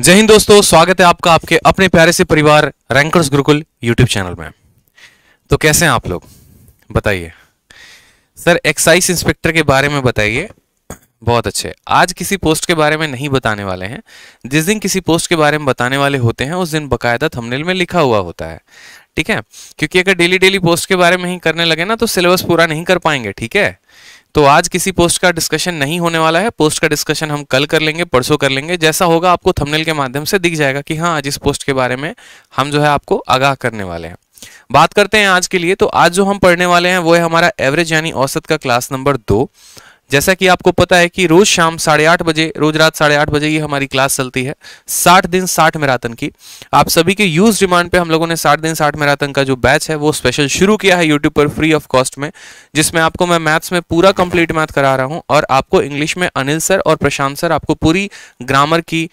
जय हिंद दोस्तों स्वागत है आपका आपके अपने प्यारे से परिवार रैंकर्स गुरुकुल यूट्यूब चैनल में तो कैसे हैं आप लोग बताइए सर एक्साइज इंस्पेक्टर के बारे में बताइए बहुत अच्छे आज किसी पोस्ट के बारे में नहीं बताने वाले हैं जिस दिन किसी पोस्ट के बारे में बताने वाले होते हैं उस दिन बाकायदा थमनेल में लिखा हुआ होता है ठीक है क्योंकि अगर डेली डेली पोस्ट के बारे में ही करने लगे ना तो सिलेबस पूरा नहीं कर पाएंगे ठीक है तो आज किसी पोस्ट का डिस्कशन नहीं होने वाला है पोस्ट का डिस्कशन हम कल कर लेंगे परसों कर लेंगे जैसा होगा आपको थंबनेल के माध्यम से दिख जाएगा कि हाँ आज इस पोस्ट के बारे में हम जो है आपको आगाह करने वाले हैं बात करते हैं आज के लिए तो आज जो हम पढ़ने वाले हैं वो है हमारा एवरेज यानी औसत का क्लास नंबर दो जैसा कि आपको पता है कि रोज शाम साढ़े आठ बजे रोज रात साढ़े आठ बजे ये हमारी क्लास चलती है साठ दिन साठ मैराथन की आप सभी के यूज डिमांड पे हम लोगों ने साठ दिन साठ मैराथन का जो बैच है वो स्पेशल शुरू किया है यूट्यूब पर फ्री ऑफ कॉस्ट में जिसमें आपको मैं मैथ्स में पूरा कंप्लीट मैथ करा रहा हूँ और आपको इंग्लिश में अनिल सर और प्रशांत सर आपको पूरी ग्रामर की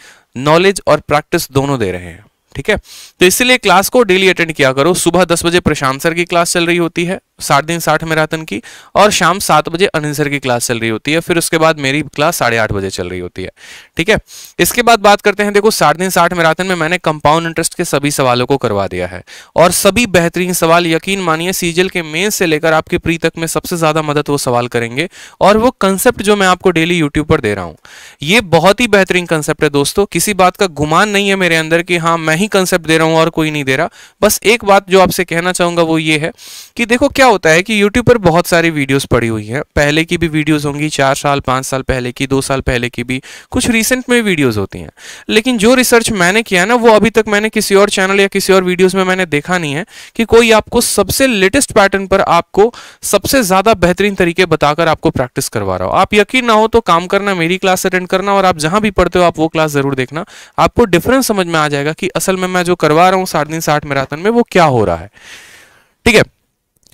नॉलेज और प्रैक्टिस दोनों दे रहे हैं ठीक है तो इसलिए क्लास को डेली अटेंड किया करो सुबह दस बजे प्रशांत सर की क्लास चल रही होती है सात दिन साठ मैराथन की और शाम सात बजे अनिल की क्लास चल रही होती है फिर उसके बाद मेरी क्लास साढ़े आठ बजे चल रही होती है ठीक है इसके बाद बात करते हैं देखो सात दिन साठ मैराथन में मैंने कंपाउंड इंटरेस्ट के सभी सवालों को करवा दिया है और सभी बेहतरीन सवाल यकीन मानिए सीजल के मेन से लेकर आपके प्री तक में सबसे ज़्यादा मदद वो सवाल करेंगे और वो कंसेप्ट जो मैं आपको डेली यूट्यूब पर दे रहा हूँ ये बहुत ही बेहतरीन कंसेप्ट है दोस्तों किसी बात का गुमान नहीं है मेरे अंदर कि हाँ मैं ही कंसेप्ट दे रहा हूँ और कोई नहीं दे रहा बस एक बात जो आपसे कहना चाहूंगा वो ये है कि देखो क्या क्या होता है कि YouTube पर बहुत सारी वीडियोस पड़ी हुई हैं पहले की भी वीडियोस होंगी चार साल पाँच साल पहले की दो साल पहले की भी कुछ रिसेंट में वीडियोस होती हैं लेकिन जो रिसर्च मैंने किया ना वो अभी तक मैंने किसी और चैनल या किसी और वीडियोस में मैंने देखा नहीं है कि कोई आपको सबसे लेटेस्ट पैटर्न पर आपको सबसे ज़्यादा बेहतरीन तरीके बताकर आपको प्रैक्टिस करवा रहा हो आप यकीन ना हो तो काम करना मेरी क्लास अटेंड करना और आप जहाँ भी पढ़ते हो आप वो क्लास ज़रूर देखना आपको डिफरेंस समझ में आ जाएगा कि असल में मैं जो करवा रहा हूँ साठ दिन साठ मैराथन में वो क्या हो रहा है ठीक है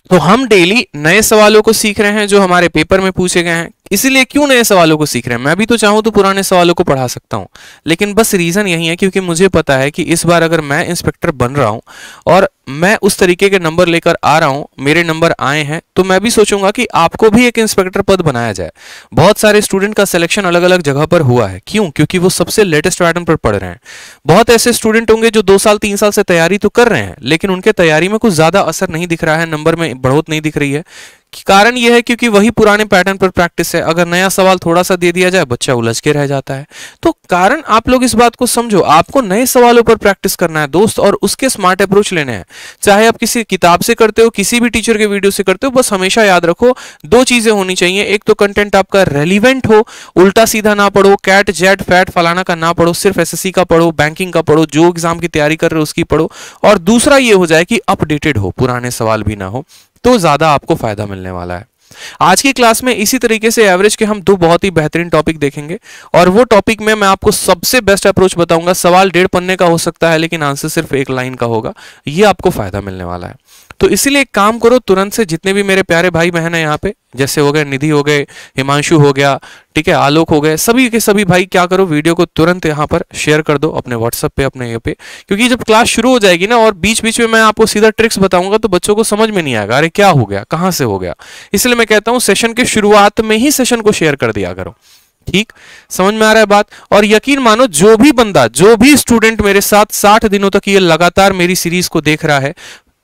तो हम डेली नए सवालों को सीख रहे हैं जो हमारे पेपर में पूछे गए हैं इसीलिए क्यों नए सवालों को सीख रहे हैं मैं भी तो चाहूं तो पुराने सवालों को पढ़ा सकता हूं लेकिन बस रीज़न यही है क्योंकि मुझे पता है कि इस बार अगर मैं इंस्पेक्टर बन रहा हूं और मैं उस तरीके के नंबर लेकर आ रहा हूं मेरे नंबर आए हैं तो मैं भी सोचूंगा कि आपको भी एक इंस्पेक्टर पद बनाया जाए बहुत सारे स्टूडेंट का सिलेक्शन अलग अलग जगह पर हुआ है क्यों क्योंकि वो सबसे लेटेस्ट पैटर्न पर पढ़ रहे हैं बहुत ऐसे स्टूडेंट होंगे जो दो साल तीन साल से तैयारी तो कर रहे हैं लेकिन उनके तैयारी में कुछ ज़्यादा असर नहीं दिख रहा है नंबर में बढ़ोत नहीं दिख रही है कारण यह है क्योंकि वही पुराने पैटर्न पर प्रैक्टिस है अगर नया सवाल थोड़ा सा दे दिया जाए बच्चा उलझ के रह जाता है तो कारण आप लोग इस बात को समझो आपको नए सवालों पर प्रैक्टिस करना है दोस्त और उसके स्मार्ट अप्रोच लेने हैं चाहे आप किसी किताब से करते हो किसी भी टीचर के वीडियो से करते हो बस हमेशा याद रखो दो चीजें होनी चाहिए एक तो कंटेंट आपका रेलिवेंट हो उल्टा सीधा ना पढ़ो कैट जेट फैट फलाना का ना पढ़ो सिर्फ एस का पढ़ो बैंकिंग का पढ़ो जो एग्जाम की तैयारी कर रहे हो उसकी पढ़ो और दूसरा ये हो जाए कि अपडेटेड हो पुराने सवाल भी ना हो तो ज़्यादा आपको फ़ायदा मिलने वाला है आज की क्लास में इसी तरीके से एवरेज के हम दो बहुत ही बेहतरीन टॉपिक देखेंगे और वो टॉपिक में मैं आपको सबसे बेस्ट अप्रोच बताऊंगा सवाल डेढ़ पन्ने का हो सकता है लेकिन आंसर सिर्फ एक लाइन का होगा ये आपको फायदा मिलने वाला है तो इसीलिए एक काम करो तुरंत से जितने भी मेरे प्यारे भाई बहन है यहाँ पे जैसे हो गए निधि हो गए हिमांशु हो गया ठीक है आलोक हो गए सभी के सभी भाई क्या करो वीडियो को तुरंत यहाँ पर शेयर कर दो अपने व्हाट्सअप पे अपने ये पे क्योंकि जब क्लास शुरू हो जाएगी ना और बीच बीच में मैं आपको सीधा ट्रिक्स बताऊंगा तो बच्चों को समझ में नहीं आएगा अरे क्या हो गया कहाँ से हो गया इसलिए मैं कहता हूँ सेशन के शुरुआत में ही सेशन को शेयर कर दिया करो ठीक समझ में आ रहा है बात और यकीन मानो जो भी बंदा जो भी स्टूडेंट मेरे साथ साठ दिनों तक ये लगातार मेरी सीरीज को देख रहा है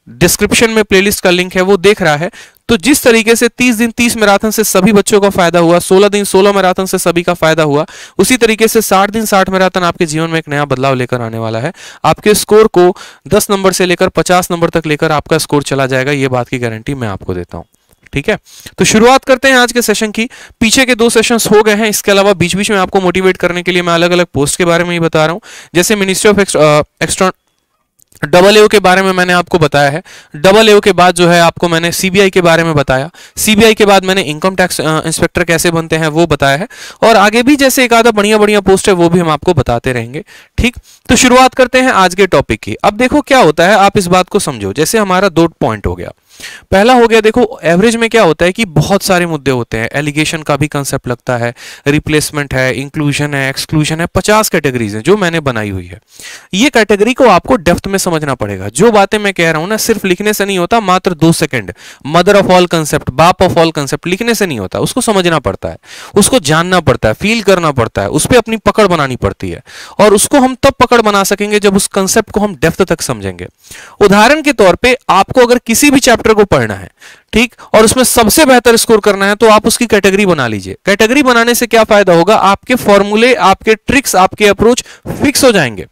डिस्क्रिप्शन में प्लेलिस्ट का लिंक है वो देख रहा है तो जिस तरीके से 30 दिन 30 मैराथन से सभी बच्चों का फायदा हुआ 16 दिन 16 मैराथन से सभी का फायदा हुआ उसी तरीके से 60 दिन 60 मैराथन आपके जीवन में एक नया बदलाव लेकर आने वाला है आपके स्कोर को 10 नंबर से लेकर 50 नंबर तक लेकर आपका स्कोर चला जाएगा ये बात की गारंटी मैं आपको देता हूँ ठीक है तो शुरुआत करते हैं आज के सेशन की पीछे के दो सेशंस हो गए हैं इसके अलावा बीच बीच में आपको मोटिवेट करने के लिए मैं अलग अलग पोस्ट के बारे में ही बता रहा हूं जैसे ministry of extra double A के बारे में मैंने आपको बताया है डबल ए के बाद जो है आपको मैंने सीबीआई के बारे में बताया सीबीआई के बाद मैंने इनकम टैक्स इंस्पेक्टर कैसे बनते हैं वो बताया है और आगे भी जैसे एक आधा बढ़िया बढ़िया पोस्ट है वो भी हम आपको बताते रहेंगे ठीक तो शुरुआत करते हैं आज के टॉपिक की अब देखो क्या होता है आप इस बात को समझो जैसे हमारा दो पॉइंट हो गया पहला हो गया देखो एवरेज में क्या होता है कि बहुत सारे मुद्दे होते हैं एलिगेशन का भी कंसेप्ट लगता है रिप्लेसमेंट है इंक्लूजन है एक्सक्लूजन है पचास कैटेगरीज हैं जो मैंने बनाई हुई है ये कैटेगरी को आपको डेफ्थ में समझना पड़ेगा जो बातें मैं कह रहा हूं ना सिर्फ लिखने से नहीं होता मात्र दो second mother of all concept बाप ऑफ ऑल कंसेप्ट लिखने से नहीं होता उसको समझना पड़ता है उसको जानना पड़ता है फील करना पड़ता है उस पर अपनी पकड़ बनानी पड़ती है और उसको हम तब पकड़ बना सकेंगे जब उस कंसेप्ट को हम डेफ्थ तक समझेंगे उदाहरण के तौर पर आपको अगर किसी भी चैप्टर चैप्टर को पढ़ना है ठीक और उसमें सबसे बेहतर स्कोर करना है तो आप उसकी कैटेगरी बना लीजिए कैटेगरी बनाने से क्या फायदा होगा आपके फॉर्मूले आपके ट्रिक्स आपके अप्रोच फिक्स हो जाएंगे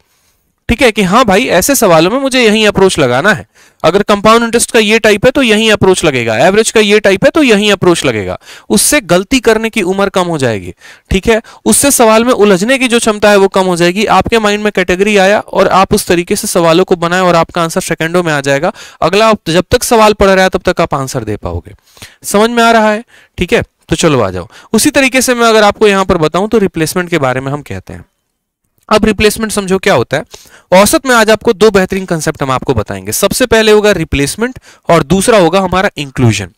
ठीक है कि हाँ भाई ऐसे सवालों में मुझे यही अप्रोच लगाना है अगर कंपाउंड इंटरेस्ट का ये टाइप है तो यही अप्रोच लगेगा एवरेज का ये टाइप है तो यही अप्रोच लगेगा उससे गलती करने की उम्र कम हो जाएगी ठीक है उससे सवाल में उलझने की जो क्षमता है वो कम हो जाएगी आपके माइंड में कैटेगरी आया और आप उस तरीके से सवालों को बनाए और आपका आंसर सेकेंडों में आ जाएगा अगला आप जब तक सवाल पढ़ रहा है तब तक आप आंसर दे पाओगे समझ में आ रहा है ठीक है तो चलो आ जाओ उसी तरीके से मैं अगर आपको यहां पर बताऊं तो रिप्लेसमेंट के बारे में हम कहते हैं अब रिप्लेसमेंट समझो क्या होता है औसत में आज आपको दो बेहतरीन कंसेप्ट हम आपको बताएंगे सबसे पहले होगा रिप्लेसमेंट और दूसरा होगा हमारा इंक्लूजन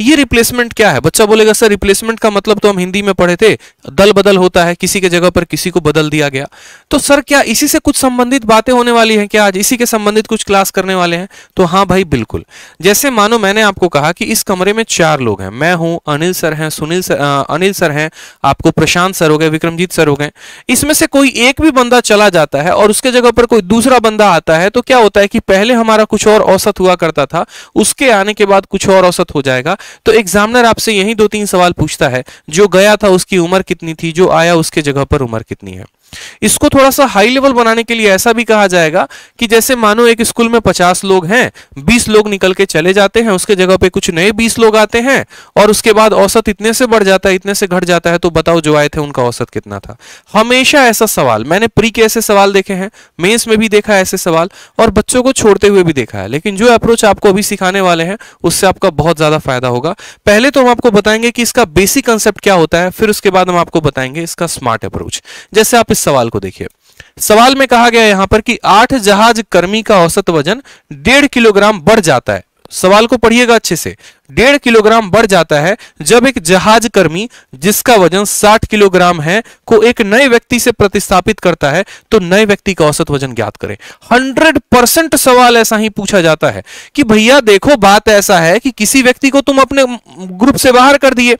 ये रिप्लेसमेंट क्या है बच्चा बोलेगा सर रिप्लेसमेंट का मतलब तो हम हिंदी में पढ़े थे दल बदल होता है किसी के जगह पर किसी को बदल दिया गया तो सर क्या इसी से कुछ संबंधित बातें होने वाली हैं क्या आज इसी के संबंधित कुछ क्लास करने वाले हैं तो हाँ भाई बिल्कुल जैसे मानो मैंने आपको कहा कि इस कमरे में चार लोग हैं मैं हूं अनिल सर हैं सुनील सर आ, अनिल सर हैं आपको प्रशांत सर हो गए विक्रमजीत सर हो गए इसमें से कोई एक भी बंदा चला जाता है और उसके जगह पर कोई दूसरा बंदा आता है तो क्या होता है कि पहले हमारा कुछ और औसत हुआ करता था उसके आने के बाद कुछ और औसत हो जाता जाएगा तो एग्जामिनर आपसे यही दो तीन सवाल पूछता है जो गया था उसकी उम्र कितनी थी जो आया उसके जगह पर उम्र कितनी है इसको थोड़ा सा हाई लेवल बनाने के लिए ऐसा भी कहा जाएगा कि जैसे मानो एक स्कूल में पचास लोग हैं बीस लोग निकल के चले जाते हैं उसके जगह पे कुछ नए बीस लोग आते हैं और उसके बाद औसत इतने से बढ़ जाता है इतने से घट जाता है तो बताओ जो आए थे उनका औसत कितना था हमेशा ऐसा सवाल मैंने प्री के ऐसे सवाल देखे हैं मेन्स में भी देखा ऐसे सवाल और बच्चों को छोड़ते हुए भी देखा है लेकिन जो अप्रोच आपको अभी सिखाने वाले हैं उससे आपका बहुत ज्यादा फायदा होगा पहले तो हम आपको बताएंगे कि इसका बेसिक कंसेप्ट क्या होता है फिर उसके बाद हम आपको बताएंगे इसका स्मार्ट अप्रोच जैसे आप इस सवाल को देखिए सवाल में कहा गया यहां पर कि आठ जहाज कर्मी का औसत वजन डेढ़ किलोग्राम बढ़ जाता है सवाल को पढ़िएगा अच्छे से डेढ़ किलोग्राम बढ़ जाता है जब एक जहाज कर्मी जिसका वजन 60 किलोग्राम है को एक नए व्यक्ति से प्रतिस्थापित करता है तो नए व्यक्ति का औसत वजन ज्ञात करें 100 परसेंट सवाल ऐसा ही पूछा जाता है कि भैया देखो बात ऐसा है कि किसी व्यक्ति को तुम अपने ग्रुप से बाहर कर दिए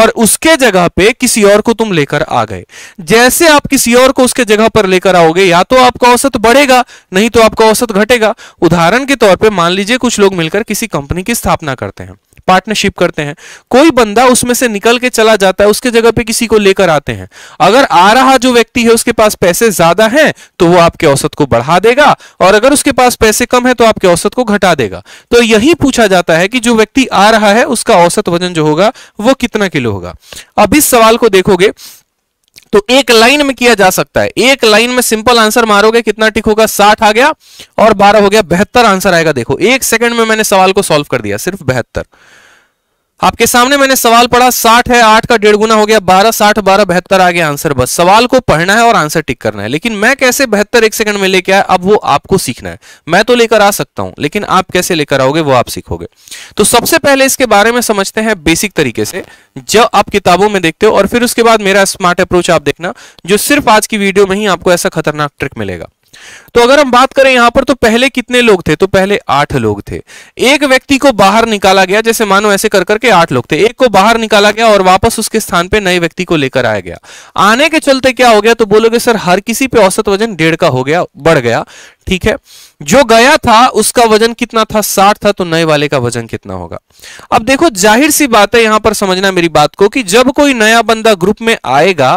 और उसके जगह पे किसी और को तुम लेकर आ गए जैसे आप किसी और को उसके जगह पर लेकर आओगे या तो आपका औसत बढ़ेगा नहीं तो आपका औसत घटेगा उदाहरण के तौर पर मान लीजिए कुछ लोग मिलकर किसी कंपनी की स्थापना करते हैं पार्टनरशिप करते हैं कोई बंदा उसमें से निकल के चला जाता है उसके जगह पे किसी को लेकर आते हैं अगर आ रहा जो व्यक्ति है उसके पास पैसे ज्यादा हैं तो वो आपके औसत को बढ़ा देगा और अगर उसके पास पैसे कम है तो आपके औसत को घटा देगा तो यही पूछा जाता है कि जो व्यक्ति आ रहा है उसका औसत वजन जो होगा वो कितना किलो होगा अब इस सवाल को देखोगे तो एक लाइन में किया जा सकता है एक लाइन में सिंपल आंसर मारोगे कितना टिक होगा साठ आ गया और बारह हो गया बेहतर आंसर आएगा देखो एक सेकंड में मैंने सवाल को सॉल्व कर दिया सिर्फ बेहतर आपके सामने मैंने सवाल पढ़ा साठ है आठ का डेढ़ गुना हो गया बारह साठ बारह बेहतर आ गया आंसर बस सवाल को पढ़ना है और आंसर टिक करना है लेकिन मैं कैसे बेहतर एक सेकंड में लेके आया अब वो आपको सीखना है मैं तो लेकर आ सकता हूं लेकिन आप कैसे लेकर आओगे वो आप सीखोगे तो सबसे पहले इसके बारे में समझते हैं बेसिक तरीके से जब आप किताबों में देखते हो और फिर उसके बाद मेरा स्मार्ट अप्रोच आप देखना जो सिर्फ आज की वीडियो में ही आपको ऐसा खतरनाक ट्रिक मिलेगा तो अगर हम बात करें यहां पर तो पहले कितने लोग थे तो पहले आठ लोग थे एक व्यक्ति को बाहर निकाला गया जैसे मानो ऐसे कर करके आठ लोग थे एक को बाहर निकाला गया और वापस उसके स्थान पे नए व्यक्ति को लेकर आया गया आने के चलते क्या हो गया तो बोलोगे सर हर किसी पे औसत वजन डेढ़ का हो गया बढ़ गया ठीक है जो गया था उसका वजन कितना था साठ था तो नए वाले का वजन कितना होगा अब देखो जाहिर सी बात है यहां पर समझना मेरी बात को कि जब कोई नया बंदा ग्रुप में आएगा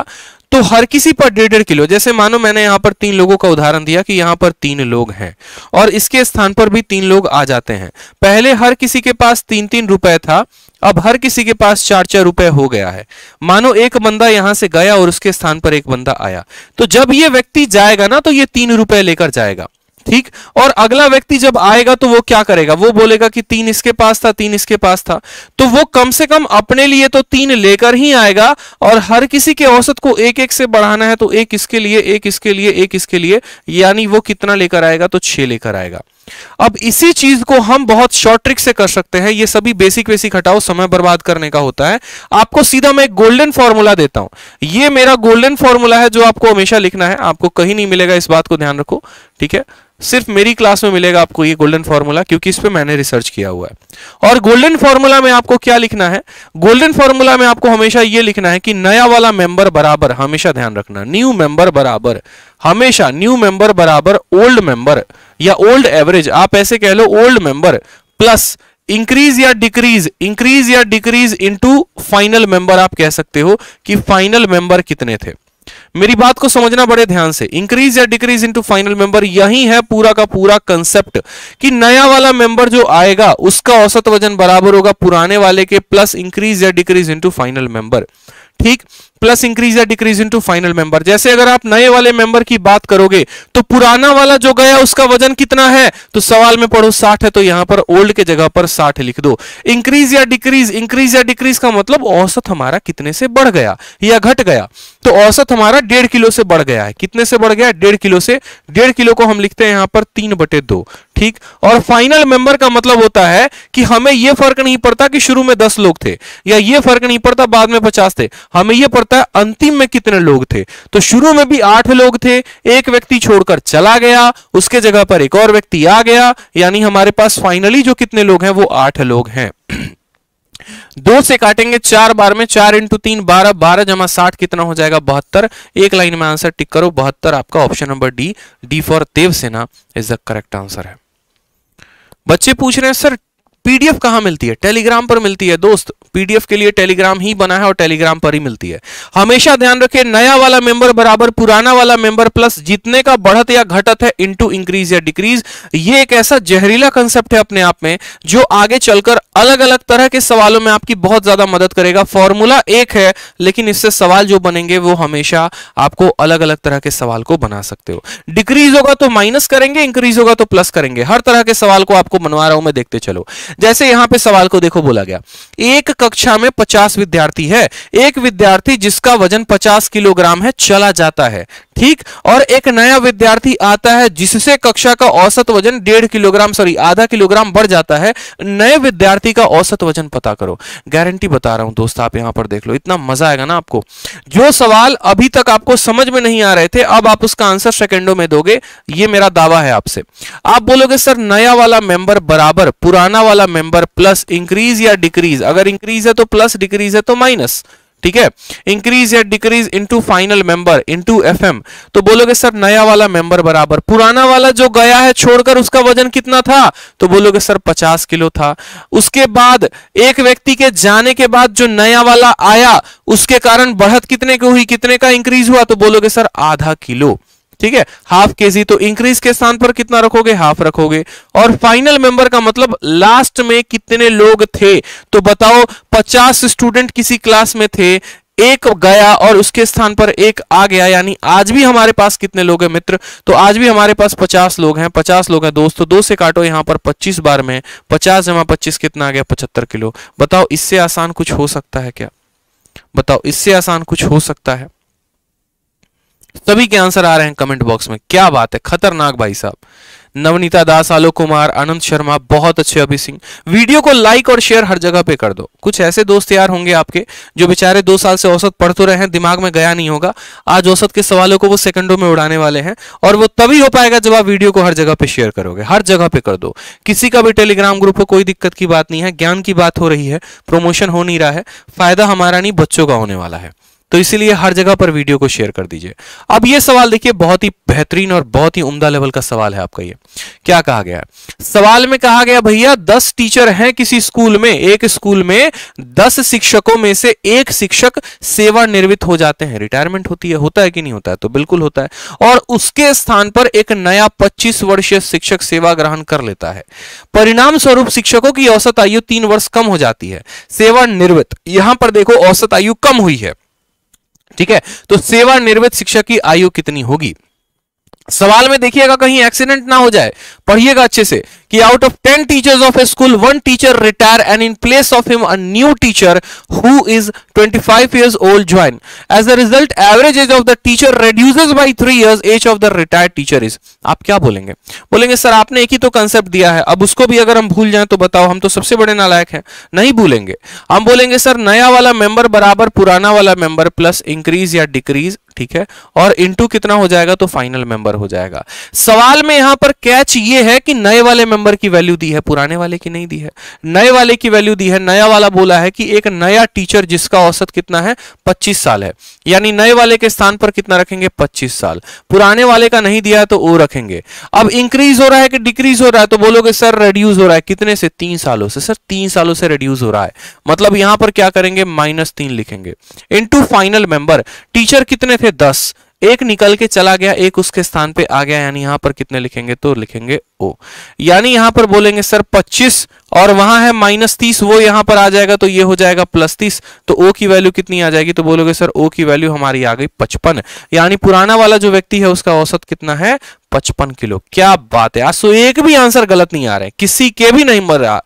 तो हर किसी पर डेढ़ डेढ़ किलो जैसे मानो मैंने यहां पर तीन लोगों का उदाहरण दिया कि यहां पर तीन लोग हैं और इसके स्थान पर भी तीन लोग आ जाते हैं पहले हर किसी के पास तीन तीन रुपए था अब हर किसी के पास चार चार रुपए हो गया है मानो एक बंदा यहां से गया और उसके स्थान पर एक बंदा आया तो जब ये व्यक्ति जाएगा ना तो ये तीन रुपए लेकर जाएगा ठीक और अगला व्यक्ति जब आएगा तो वो क्या करेगा वो बोलेगा कि तीन इसके पास था तीन इसके पास था तो वो कम से कम अपने लिए तो तीन लेकर ही आएगा और हर किसी के औसत को एक एक से बढ़ाना है तो एक इसके लिए एक इसके लिए एक इसके लिए यानी वो कितना लेकर आएगा तो छह लेकर आएगा अब इसी चीज को हम बहुत शॉर्ट ट्रिक से कर सकते हैं ये सभी बेसिक बेसिक हटाओ समय बर्बाद करने का होता है आपको सीधा मैं एक गोल्डन फॉर्मूला देता हूं ये मेरा गोल्डन फॉर्मूला है जो आपको हमेशा लिखना है आपको कहीं नहीं मिलेगा इस बात को ध्यान रखो ठीक है सिर्फ मेरी क्लास में मिलेगा आपको ये गोल्डन फॉर्मूला क्योंकि इस पर मैंने रिसर्च किया हुआ है और गोल्डन फॉर्मूला में आपको क्या लिखना है गोल्डन फॉर्मूला में आपको हमेशा ये लिखना है कि नया वाला मेंबर बराबर हमेशा ध्यान रखना न्यू मेंबर बराबर हमेशा न्यू मेंबर बराबर ओल्ड मेंबर या ओल्ड एवरेज आप ऐसे कह लो ओल्ड मेंबर प्लस इंक्रीज या डिक्रीज इंक्रीज या डिक्रीज इंटू फाइनल मेंबर आप कह सकते हो कि फाइनल मेंबर कितने थे मेरी बात को समझना बड़े ध्यान से इंक्रीज या डिक्रीज इनटू फाइनल मेंबर यही है पूरा का पूरा कंसेप्ट कि नया वाला मेंबर जो आएगा उसका औसत वजन बराबर होगा पुराने वाले के प्लस इंक्रीज या डिक्रीज इनटू फाइनल मेंबर ठीक प्लस इंक्रीज या डिक्रीज इनटू फाइनल मेंबर जैसे अगर आप नए वाले मेंबर की बात करोगे तो पुराना वाला जो गया उसका वजन कितना है तो सवाल में पढ़ो साठ है तो यहां पर ओल्ड के जगह पर साठ लिख दो इंक्रीज या डिक्रीज इंक्रीज या डिक्रीज का मतलब औसत हमारा कितने से बढ़ गया या घट गया तो औसत हमारा डेढ़ किलो से बढ़ गया है कितने से बढ़ गया डेढ़ किलो से डेढ़ किलो को हम लिखते हैं यहां पर तीन बटे दो ठीक और फाइनल मेंबर का मतलब होता है कि हमें यह फर्क नहीं पड़ता कि शुरू में दस लोग थे या ये फर्क नहीं पड़ता बाद में पचास थे हमें यह पता है अंतिम में कितने लोग थे तो शुरू में भी आठ लोग थे एक व्यक्ति छोड़कर चला गया उसके जगह पर एक और व्यक्ति आ गया यानी हमारे पास फाइनली जो कितने लोग हैं वो आठ लोग हैं दो से काटेंगे चार बार में चार इंटू तीन बारह बारह जमा साठ कितना हो जाएगा बहत्तर एक लाइन में आंसर टिक करो बहत्तर आपका option number D D for Devsena is the correct answer है बच्चे पूछ रहे हैं सर पीडीएफ कहाँ मिलती है टेलीग्राम पर मिलती है दोस्त पीडीएफ के लिए टेलीग्राम ही बना है और टेलीग्राम पर ही मिलती है हमेशा ध्यान रखें नया वाला मेंबर बराबर पुराना वाला मेंबर प्लस जितने का बढ़त या घटत है इनटू इंक्रीज या डिक्रीज ये एक ऐसा जहरीला कंसेप्ट है अपने आप में जो आगे चलकर अलग अलग तरह के सवालों में आपकी बहुत ज्यादा मदद करेगा फॉर्मूला एक है लेकिन इससे सवाल जो बनेंगे वो हमेशा आपको अलग अलग तरह के सवाल को बना सकते हो डिक्रीज होगा तो माइनस करेंगे इंक्रीज होगा तो प्लस करेंगे हर तरह के सवाल को आपको बनवा रहा हूं मैं देखते चलो जैसे यहां पे सवाल को देखो बोला गया एक कक्षा में पचास विद्यार्थी है एक विद्यार्थी जिसका वजन पचास किलोग्राम है चला जाता है ठीक और एक नया विद्यार्थी आता है जिससे कक्षा का औसत वजन डेढ़ किलोग्राम सॉरी आधा किलोग्राम बढ़ जाता है नए विद्यार्थी का औसत वजन पता करो गारंटी बता रहा हूं दोस्त आप यहां पर देख लो इतना मजा आएगा ना आपको जो सवाल अभी तक आपको समझ में नहीं आ रहे थे अब आप उसका आंसर सेकेंडो में दोगे ये मेरा दावा है आपसे आप बोलोगे सर नया वाला मेंबर बराबर पुराना वाला मेंबर प्लस इंक्रीज या डिक्रीज अगर इंक्रीज है तो प्लस डिक्रीज है तो माइनस ठीक है इंक्रीज या decrease into final member into FM तो बोलोगे सर नया वाला मेंबर बराबर पुराना वाला जो गया है छोड़कर उसका वजन कितना था तो बोलोगे सर 50 किलो था उसके बाद एक व्यक्ति के जाने के बाद जो नया वाला आया उसके कारण बढ़त कितने की हुई कितने का इंक्रीज हुआ तो बोलोगे सर आधा किलो ठीक है हाफ के जी तो इंक्रीज के स्थान पर कितना रखोगे हाफ रखोगे और फाइनल मेंबर का मतलब लास्ट में कितने लोग थे तो बताओ पचास स्टूडेंट किसी क्लास में थे एक गया और उसके स्थान पर एक आ गया यानी आज भी हमारे पास कितने लोग हैं मित्र तो आज भी हमारे पास 50 लोग हैं 50 लोग हैं दोस्तों तो दो से काटो यहां पर 25 बार में 50 जमा 25 कितना आ गया पचहत्तर किलो बताओ इससे आसान कुछ हो सकता है क्या बताओ इससे आसान कुछ हो सकता है सभी के आंसर आ रहे हैं कमेंट बॉक्स में क्या बात है खतरनाक भाई साहब नवनीता दास आलोक कुमार आनंद शर्मा बहुत अच्छे अभी सिंह वीडियो को लाइक और शेयर हर जगह पे कर दो कुछ ऐसे दोस्त यार होंगे आपके जो बेचारे दो साल से औसत पढ़ तो रहे हैं दिमाग में गया नहीं होगा आज औसत के सवालों को वो सेकंडों में उड़ाने वाले हैं और वो तभी हो पाएगा जब आप वीडियो को हर जगह पे शेयर करोगे हर जगह पे कर दो किसी का भी टेलीग्राम ग्रुप हो कोई दिक्कत की बात नहीं है ज्ञान की बात हो रही है प्रमोशन हो नहीं रहा है फायदा हमारा नहीं बच्चों का होने वाला है तो इसीलिए हर जगह पर वीडियो को शेयर कर दीजिए अब ये सवाल देखिए बहुत ही बेहतरीन और बहुत ही उम्दा लेवल का सवाल है आपका ये क्या कहा गया है सवाल में कहा गया भैया दस टीचर हैं किसी स्कूल में एक स्कूल में दस शिक्षकों में से एक शिक्षक सेवानिर्वृत्त हो जाते हैं रिटायरमेंट होती है होता है कि नहीं होता है तो बिल्कुल होता है और उसके स्थान पर एक नया पच्चीस वर्षीय शिक्षक सेवा ग्रहण कर लेता है परिणाम स्वरूप शिक्षकों की औसत आयु तीन वर्ष कम हो जाती है सेवानिर्वृत्त यहां पर देखो औसत आयु कम हुई है ठीक है तो सेवानिवृत्त शिक्षक की आयु कितनी होगी सवाल में देखिएगा कहीं एक्सीडेंट ना हो जाए पढ़िएगा अच्छे से कि out of ten teachers of a school one teacher retire and in place of him a new teacher who is 25 years old join as a result average age of the teacher reduces by three years age of the retired teacher is आप क्या बोलेंगे बोलेंगे sir आपने एक ही तो concept दिया है अब उसको भी अगर हम भूल जाए तो बताओ हम तो सबसे बड़े नालायक है नहीं भूलेंगे हम बोलेंगे सर नया वाला मेंबर बराबर पुराना वाला मेंबर प्लस इंक्रीज या डिक्रीज ठीक है और इनटू कितना हो जाएगा तो फाइनल मेंबर हो जाएगा सवाल में यहां पर कैच ये है कि नए वाले मेंबर की वैल्यू दी है पुराने वाले की नहीं दी है नए वाले की वैल्यू दी है नया वाला बोला है कि एक नया टीचर जिसका औसत कितना है पच्चीस साल है यानी नए वाले के स्थान पर कितना रखेंगे पच्चीस साल पुराने वाले का नहीं दिया तो वो रखेंगे अब इंक्रीज हो रहा है कि डिक्रीज हो रहा है तो बोलोगे सर रेड्यूज हो रहा है कितने से तीन सालों से सर तीन सालों से रेड्यूज हो रहा है मतलब यहां पर क्या करेंगे माइनस तीन लिखेंगे इनटू फाइनल मेंबर टीचर कितने थे थे दस एक निकल के चला गया एक उसके स्थान पे आ गया यानी यहां पर कितने लिखेंगे तो लिखेंगे ओ यानी यहां पर बोलेंगे सर 25 और वहां है माइनस तीस वो यहां पर आ जाएगा तो ये हो जाएगा प्लस तीस तो ओ की वैल्यू कितनी आ जाएगी तो बोलोगे सर ओ की वैल्यू हमारी आ गई पचपन यानी पुराना वाला जो व्यक्ति है उसका औसत कितना है पचपन किलो क्या बात है आज तो एक भी आंसर गलत नहीं आ रहे किसी के भी नहीं मर रहा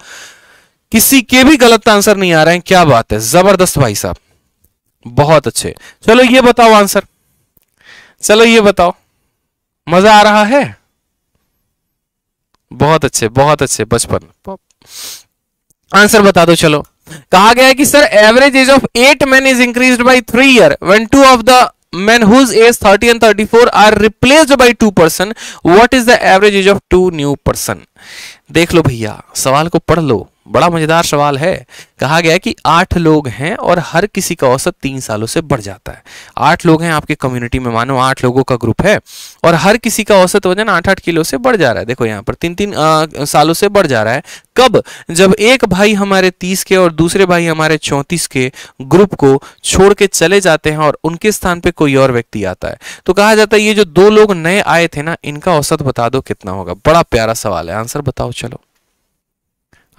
किसी के भी गलत आंसर नहीं आ रहे हैं क्या बात है जबरदस्त भाई साहब बहुत अच्छे चलो ये बताओ आंसर चलो ये बताओ मजा आ रहा है बहुत अच्छे बहुत अच्छे बचपन आंसर बता दो चलो कहा गया है कि sir average age of eight man is increase by three year when two of the whose age thirty and thirty four are replace by two person what is the average age of two new person देख लो भैया सवाल को पढ़ लो बड़ा मजेदार सवाल है कहा गया है कि आठ लोग हैं और हर किसी का औसत तीन सालों से बढ़ जाता है आठ लोग हैं आपके कम्युनिटी में मानो आठ लोगों का ग्रुप है और हर किसी का औसत वजन आठ आठ किलो से बढ़ जा रहा है देखो यहाँ पर तीन तीन आ, सालों से बढ़ जा रहा है कब जब एक भाई हमारे तीस के और दूसरे भाई हमारे चौंतीस के ग्रुप को छोड़ के चले जाते हैं और उनके स्थान पर कोई और व्यक्ति आता है तो कहा जाता है ये जो दो लोग नए आए थे ना इनका औसत बता दो कितना होगा बड़ा प्यारा सवाल है आंसर बताओ चलो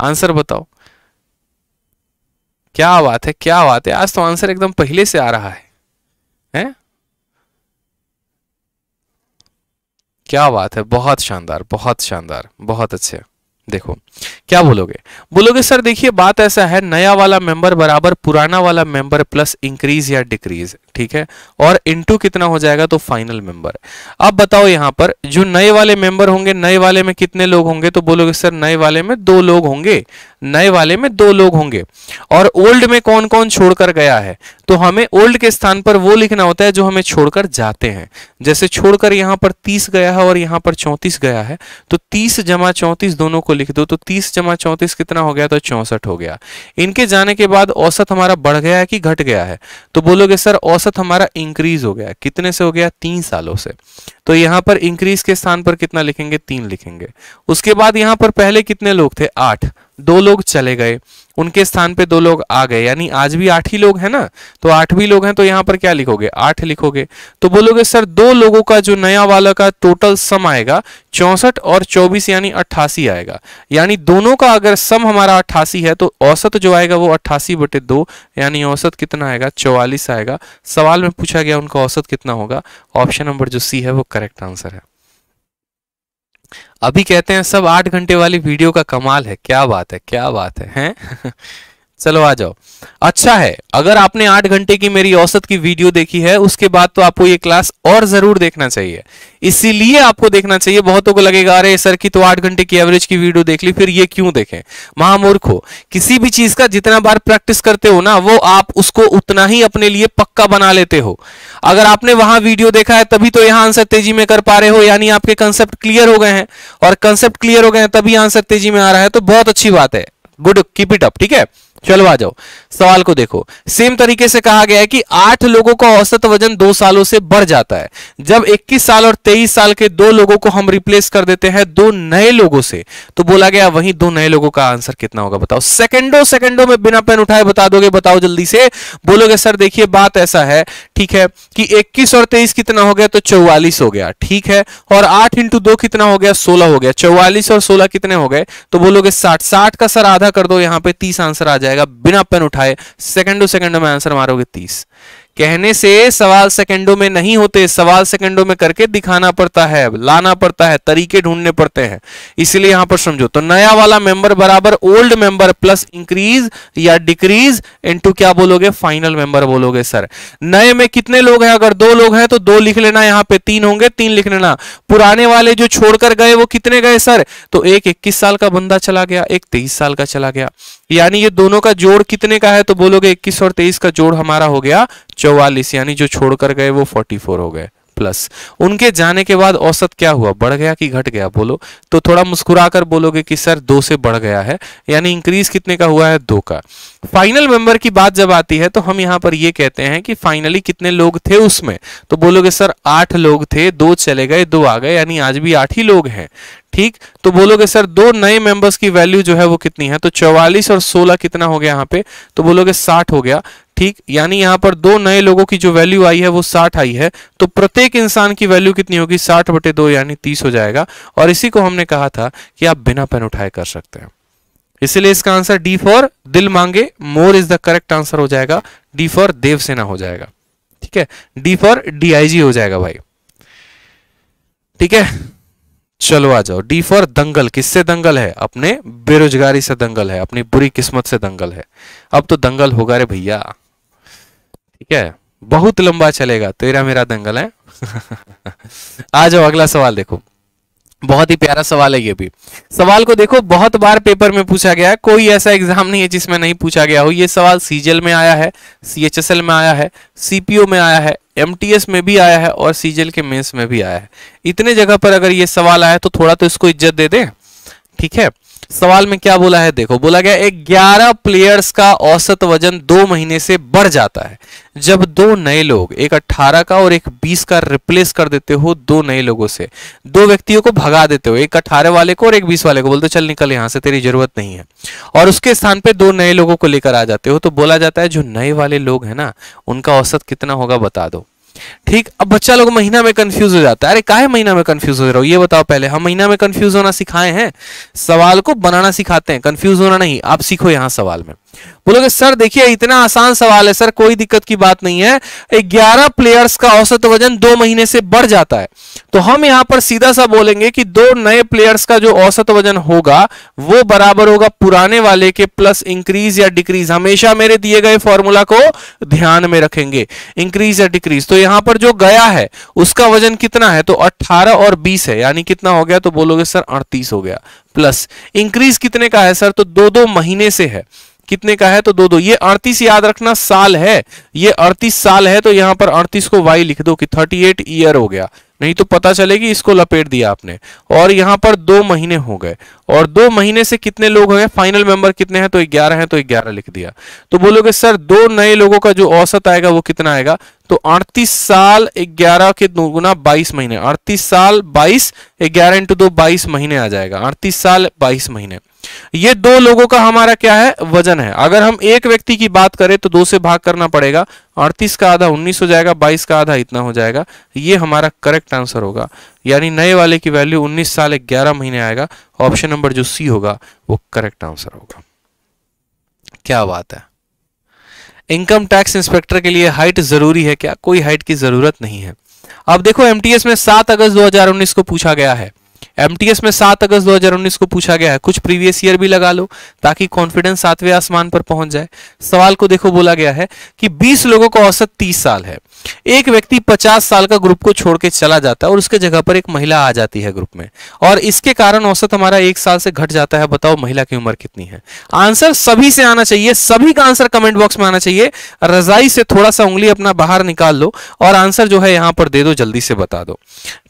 आंसर बताओ क्या बात है क्या बात है आज तो आंसर एकदम पहले से आ रहा है हैं क्या बात है बहुत शानदार बहुत शानदार बहुत अच्छे देखो क्या बोलोगे बोलोगे सर देखिए बात ऐसा है नया वाला मेंबर बराबर पुराना वाला मेंबर प्लस इंक्रीज या डिक्रीज ठीक है और इनटू कितना हो जाएगा तो फाइनल मेंबर अब बताओ यहां पर जो नए वाले मेंबर होंगे नए वाले में कितने लोग होंगे तो बोलोगे सर नए वाले में दो लोग होंगे नए वाले में दो लोग होंगे और ओल्ड में कौन कौन छोड़कर गया है तो हमें ओल्ड के स्थान पर वो लिखना होता है जो हमें छोड़कर जाते हैं जैसे छोड़कर यहां पर तीस गया है और यहां पर चौंतीस गया है तो तीस जमा चौंतीस दोनों को लिख दो तो तीस जमा चौंतीस कितना हो गया तो चौसठ हो गया इनके जाने के बाद औसत हमारा बढ़ गया है कि घट गया है तो बोलोगे सर औसत औसत हमारा इंक्रीज हो गया कितने से हो गया तीन सालों से तो यहां पर इंक्रीज के स्थान पर कितना लिखेंगे तीन लिखेंगे उसके बाद यहां पर पहले कितने लोग थे आठ दो लोग चले गए उनके स्थान पे दो लोग आ गए यानी आज भी आठ ही लोग हैं ना तो आठ भी लोग हैं तो यहाँ पर क्या लिखोगे आठ लिखोगे तो बोलोगे सर दो लोगों का जो नया वाला का टोटल सम आएगा चौसठ और चौबीस यानी अट्ठासी आएगा यानी दोनों का अगर सम हमारा अट्ठासी है तो औसत जो आएगा वो अट्ठासी बटे दो यानी औसत कितना आएगा चौवालीस आएगा सवाल में पूछा गया उनका औसत कितना होगा ऑप्शन नंबर जो सी है वो करेक्ट आंसर है अभी कहते हैं सब आठ घंटे वाली वीडियो का कमाल है क्या बात है क्या बात है हैं चलो आ जाओ अच्छा है अगर आपने आठ घंटे की मेरी औसत की वीडियो देखी है उसके बाद तो आपको ये क्लास और जरूर देखना चाहिए इसीलिए आपको देखना चाहिए बहुतों को लगेगा अरे सर की तो आठ घंटे की एवरेज की वीडियो देख ली फिर ये क्यों देखें महामूर्ख हो किसी भी चीज का जितना बार प्रैक्टिस करते हो ना वो आप उसको उतना ही अपने लिए पक्का बना लेते हो अगर आपने वहां वीडियो देखा है तभी तो यहां आंसर तेजी में कर पा रहे हो यानी आपके कंसेप्ट क्लियर हो गए हैं और कंसेप्ट क्लियर हो गए हैं तभी आंसर तेजी में आ रहा है तो बहुत अच्छी बात है गुड कीप इट अप ठीक है चलो आ जाओ सवाल को देखो सेम तरीके से कहा गया है कि आठ लोगों का औसत वजन दो सालों से बढ़ जाता है जब 21 साल और 23 साल के दो लोगों को हम रिप्लेस कर देते हैं दो नए लोगों से तो बोला गया वही दो नए लोगों का आंसर कितना होगा बताओ सेकेंडो सेकेंडो में बिना पेन उठाए बता दोगे बताओ जल्दी से बोलोगे सर देखिए बात ऐसा है ठीक है कि इक्कीस और तेईस कितना हो गया तो चौवालीस हो गया ठीक है और आठ इंटू दो कितना हो गया सोलह हो गया चौवालीस और सोलह कितने हो गए तो बोलोगे साठ साठ का सर आधा कर दो यहां पर तीस आंसर आ जाएगा बिना पेन उठाए उठाए सेकंड टू सेकंड में आंसर मारोगे तीस कहने से सवाल सेकंडों में नहीं होते सवाल सेकंडों में करके दिखाना पड़ता है लाना पड़ता है तरीके ढूंढने पड़ते हैं इसलिए यहां पर समझो तो नया वाला मेंबर बराबर ओल्ड मेंबर प्लस इंक्रीज या डिक्रीज इनटू क्या बोलोगे फाइनल मेंबर बोलोगे सर नए में कितने लोग हैं अगर दो लोग हैं तो दो लिख लेना यहाँ पे तीन होंगे तीन लिख लेना पुराने वाले जो छोड़कर गए वो कितने गए सर तो एक इक्कीस साल का बंदा चला गया एक तेईस साल का चला गया यानी ये दोनों का जोड़ कितने का है तो बोलोगे इक्कीस और तेईस का जोड़ हमारा हो गया चौवालीस यानी जो छोड़कर गए वो फोर्टी फोर हो गए प्लस उनके जाने के बाद औसत क्या हुआ बढ़ गया कि घट गया बोलो तो थोड़ा मुस्कुरा कर बोलोगे कि सर दो से बढ़ गया है यानी इंक्रीज कितने का हुआ है दो का फाइनल मेंबर की बात जब आती है तो हम यहाँ पर ये कहते हैं कि फाइनली कितने लोग थे उसमें तो बोलोगे सर आठ लोग थे दो चले गए दो आ गए यानी आज भी आठ ही लोग हैं ठीक तो बोलोगे सर दो नए मेंबर्स की वैल्यू जो है वो कितनी है तो 44 और 16 कितना हो गया यहाँ पे तो बोलोगे 60 हो गया ठीक यानी यहां पर दो नए लोगों की जो वैल्यू आई है वो साठ आई है तो प्रत्येक इंसान की वैल्यू कितनी होगी साठ बटे दो यानी तीस हो जाएगा और इसी को हमने कहा था कि आप बिना पेन उठाए कर सकते हैं इसलिए इसका आंसर डी फॉर दिल मांगे more is the correct answer हो जाएगा डी फॉर देवसेना हो जाएगा ठीक है डी फॉर डीआईजी हो जाएगा भाई ठीक है चलो आ जाओ डी फॉर दंगल किससे दंगल है अपने बेरोजगारी से दंगल है अपनी बुरी किस्मत से दंगल है अब तो दंगल होगा रे भैया ठीक है बहुत लंबा चलेगा तेरा मेरा दंगल है आ जाओ अगला सवाल देखो बहुत ही प्यारा सवाल है ये भी सवाल को देखो बहुत बार पेपर में पूछा गया है कोई ऐसा एग्जाम नहीं है जिसमें नहीं पूछा गया हो ये सवाल सीजल में आया है सीएचएसएल में आया है सीपीओ में आया है एमटीएस में भी आया है और सीजल के मेंस में भी आया है इतने जगह पर अगर ये सवाल आया तो थोड़ा तो इसको इज्जत दे दे ठीक है सवाल में क्या बोला है देखो बोला गया एक 11 प्लेयर्स का औसत वजन दो महीने से बढ़ जाता है जब दो नए लोग एक 18 का और एक 20 का रिप्लेस कर देते हो दो नए लोगों से दो व्यक्तियों को भगा देते हो एक 18 वाले को और एक 20 वाले को बोलते चल निकल यहां से तेरी जरूरत नहीं है और उसके स्थान पर दो नए लोगों को लेकर आ जाते हो तो बोला जाता है जो नए वाले लोग हैं ना उनका औसत कितना होगा बता दो ठीक अब बच्चा लोग महीना में कंफ्यूज हो जाता है अरे काहे महीना में कंफ्यूज हो रहा हो ये बताओ पहले हम महीना में कंफ्यूज होना सिखाए हैं सवाल को बनाना सिखाते हैं कंफ्यूज होना नहीं आप सीखो यहां सवाल में बोलोगे सर देखिए इतना आसान सवाल है सर कोई दिक्कत की बात नहीं है ग्यारह प्लेयर्स का औसत वजन दो महीने से बढ़ जाता है तो हम यहां पर सीधा सा बोलेंगे कि दो नए प्लेयर्स का जो औसत वजन होगा वो बराबर होगा पुराने वाले के प्लस इंक्रीज या डिक्रीज हमेशा मेरे दिए गए फॉर्मूला को ध्यान में रखेंगे इंक्रीज या डिक्रीज तो यहां पर जो गया है उसका वजन कितना है तो अट्ठारह और बीस है यानी कितना हो गया तो बोलोगे सर अड़तीस हो गया प्लस इंक्रीज कितने का है सर तो दो दो महीने से है कितने का है तो दो दो ये अड़तीस याद रखना साल है ये अड़तीस साल है तो यहां पर अड़तीस को वाई लिख दो कि थर्टी एट ईयर हो गया नहीं तो पता चलेगी इसको लपेट दिया आपने और यहां पर दो महीने हो गए और दो महीने से कितने लोग हो गए फाइनल मेंबर कितने हैं तो ग्यारह हैं तो ग्यारह लिख दिया तो बोलोगे सर दो नए लोगों का जो औसत आएगा वो कितना आएगा तो 38 साल 11 के गुना बाईस महीने 38 साल 22 11 इंटू दो बाईस महीने आ जाएगा 38 साल 22 महीने ये दो लोगों का हमारा क्या है वजन है अगर हम एक व्यक्ति की बात करें तो दो से भाग करना पड़ेगा अड़तीस का आधा उन्नीस हो जाएगा बाईस का आधा इतना हो जाएगा ये हमारा करेक्ट आंसर होगा यानी नए वाले की वैल्यू उन्नीस साल ग्यारह महीने आएगा ऑप्शन नंबर जो सी होगा वो करेक्ट आंसर होगा क्या बात है इनकम टैक्स इंस्पेक्टर के लिए हाइट जरूरी है क्या कोई हाइट की जरूरत नहीं है अब देखो एमटीएस में 7 अगस्त 2019 को पूछा गया है एमटीएस में सात अगस्त 2019 को पूछा गया है कुछ प्रीवियस ईयर भी लगा लो ताकि कॉन्फिडेंस सातवें आसमान पर पहुंच जाए सवाल को देखो बोला गया है कि 20 लोगों का औसत 30 साल है एक व्यक्ति 50 साल का ग्रुप को छोड़ के चला जाता है और उसके जगह पर एक महिला आ जाती है ग्रुप में और इसके कारण औसत हमारा एक साल से घट जाता है बताओ महिला की उम्र कितनी है आंसर सभी से आना चाहिए सभी का आंसर कमेंट बॉक्स में आना चाहिए रजाई से थोड़ा सा उंगली अपना बाहर निकाल लो और आंसर जो है यहां पर दे दो जल्दी से बता दो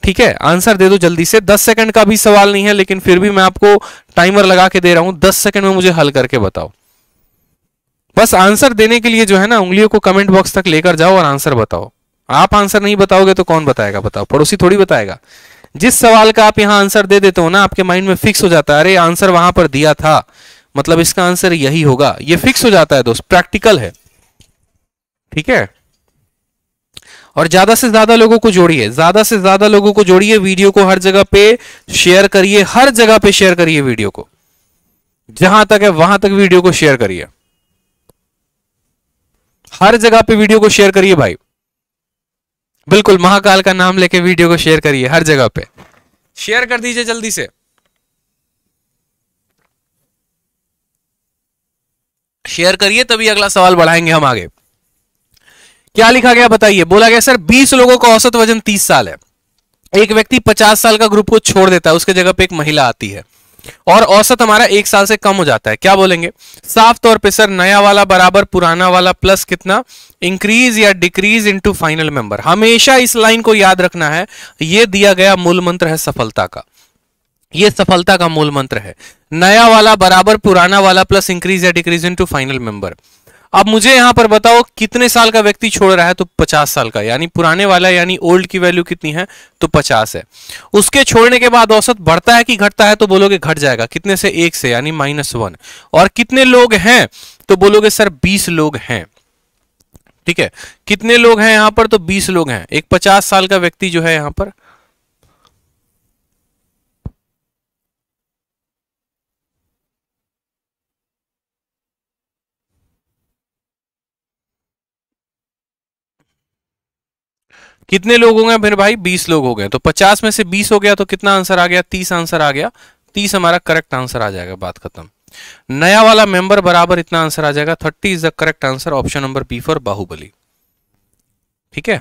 ठीक है आंसर दे दो जल्दी से दस सेकंड का भी सवाल नहीं है लेकिन फिर भी मैं आपको टाइमर लगा के दे रहा हूं दस सेकंड में मुझे हल करके बताओ बस आंसर देने के लिए जो है ना उंगलियों को कमेंट बॉक्स तक लेकर जाओ और आंसर बताओ आप आंसर नहीं बताओगे तो कौन बताएगा बताओ पड़ोसी थोड़ी बताएगा जिस सवाल का आप यहां आंसर दे देते हो ना आपके माइंड में फिक्स हो जाता है अरे आंसर वहां पर दिया था मतलब इसका आंसर यही होगा ये फिक्स हो जाता है दोस्त प्रैक्टिकल है ठीक है और ज्यादा से ज्यादा लोगों को जोड़िए ज्यादा से ज्यादा लोगों को जोड़िए वीडियो को हर जगह पे शेयर करिए हर जगह पे शेयर करिए वीडियो को जहां तक है वहां तक वीडियो को शेयर करिए हर जगह पे वीडियो को शेयर करिए भाई बिल्कुल महाकाल का नाम लेके वीडियो को शेयर करिए हर जगह पे शेयर कर दीजिए जल्दी से शेयर करिए तभी अगला सवाल बढ़ाएंगे हम आगे क्या लिखा गया बताइए बोला गया सर बीस लोगों का औसत वजन तीस साल है एक व्यक्ति पचास साल का ग्रुप को छोड़ देता है उसके जगह पे एक महिला आती है और औसत हमारा एक साल से कम हो जाता है क्या बोलेंगे साफ तौर पे सर नया वाला बराबर पुराना वाला प्लस कितना इंक्रीज या डिक्रीज इनटू फाइनल मेंबर हमेशा इस लाइन को याद रखना है यह दिया गया मूल मंत्र है सफलता का यह सफलता का मूल मंत्र है नया वाला बराबर पुराना वाला प्लस इंक्रीज या डिक्रीज इनटू फाइनल मेंबर अब मुझे यहां पर बताओ कितने साल का व्यक्ति छोड़ रहा है तो पचास साल का यानी पुराने वाला यानी ओल्ड की वैल्यू कितनी है तो पचास है उसके छोड़ने के बाद औसत बढ़ता है कि घटता है तो बोलोगे घट जाएगा कितने से एक से यानी माइनस वन और कितने लोग हैं तो बोलोगे सर बीस लोग हैं ठीक है कितने लोग हैं यहां पर तो बीस लोग हैं एक पचास साल का व्यक्ति जो है यहां पर कितने लोग हो गए फिर भाई बीस लोग हो गए तो पचास में से बीस हो गया तो कितना आंसर आ गया तीस आंसर आ गया तीस हमारा करेक्ट आंसर आ जाएगा बात खत्म नया वाला मेंबर बराबर इतना आंसर आ जाएगा thirty is the correct answer option number B for Baahubali ठीक है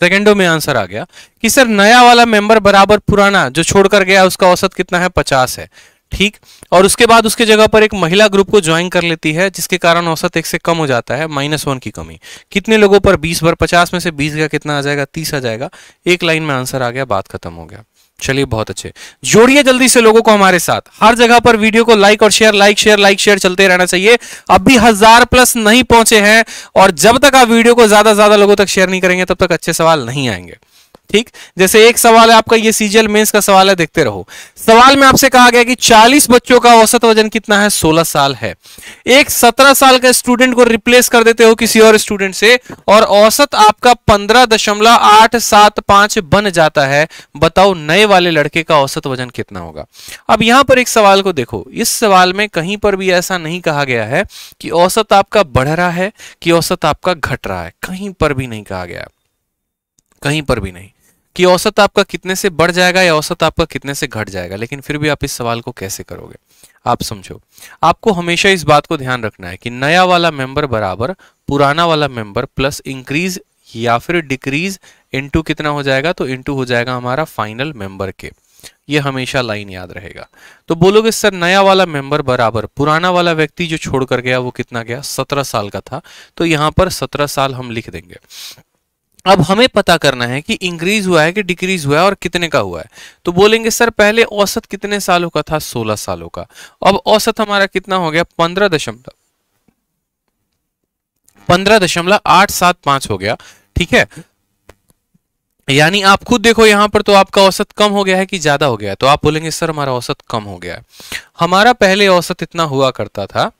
सेकेंडो में आंसर आ गया कि सर नया वाला मेंबर बराबर पुराना जो छोड़कर गया उसका औसत कितना है पचास है ठीक और उसके बाद उसके जगह पर एक महिला ग्रुप को ज्वाइन कर लेती है जिसके कारण औसत एक से कम हो जाता है माइनस वन की कमी कितने लोगों पर बीस पर पचास में से बीस का कितना आ जाएगा तीस आ जाएगा एक लाइन में आंसर आ गया बात खत्म हो गया चलिए बहुत अच्छे जोड़िए जल्दी से लोगों को हमारे साथ हर जगह पर वीडियो को लाइक और share like share like share चलते रहना चाहिए अभी हजार प्लस नहीं पहुंचे हैं और जब तक आप वीडियो को ज्यादा ज्यादा लोगों तक शेयर नहीं करेंगे तब तक अच्छे सवाल नहीं आएंगे ठीक जैसे एक सवाल है आपका ये सीजीएल मेंस का सवाल है देखते रहो सवाल में आपसे कहा गया कि 40 बच्चों का औसत वजन कितना है 16 साल है एक 17 साल का स्टूडेंट को रिप्लेस कर देते हो किसी और स्टूडेंट से और औसत आपका पंद्रह दशमलव आठ सात पांच बन जाता है बताओ नए वाले लड़के का औसत वजन कितना होगा अब यहां पर एक सवाल को देखो इस सवाल में कहीं पर भी ऐसा नहीं कहा गया है कि औसत आपका बढ़ रहा है कि औसत आपका घट रहा है कहीं पर भी नहीं कहा गया कहीं पर भी नहीं कि औसत आपका कितने से बढ़ जाएगा या औसत आपका कितने से घट जाएगा लेकिन फिर भी आप इस सवाल को कैसे करोगे आप समझो आपको हमेशा इस बात को ध्यान रखना है कि नया वाला मेंबर बराबर पुराना वाला मेंबर प्लस इंक्रीज या फिर डिक्रीज इनटू कितना हो जाएगा तो इनटू हो जाएगा हमारा फाइनल मेंबर के ये हमेशा लाइन याद रहेगा तो बोलोगे सर नया वाला मेंबर बराबर पुराना वाला व्यक्ति जो छोड़कर गया वो कितना गया सत्रह साल का था तो यहाँ पर सत्रह साल हम लिख देंगे अब हमें पता करना है कि इंक्रीज हुआ है कि डिक्रीज हुआ है और कितने का हुआ है तो बोलेंगे सर पहले औसत कितने सालों का था 16 सालों का अब औसत हमारा कितना हो गया पंद्रह दशमलव पंद्रह दशमलव आठ सात पांच हो गया ठीक है यानी आप खुद देखो यहां पर तो आपका औसत कम हो गया है कि ज्यादा हो गया है तो आप बोलेंगे सर हमारा औसत कम हो गया है हमारा पहले औसत इतना हुआ करता था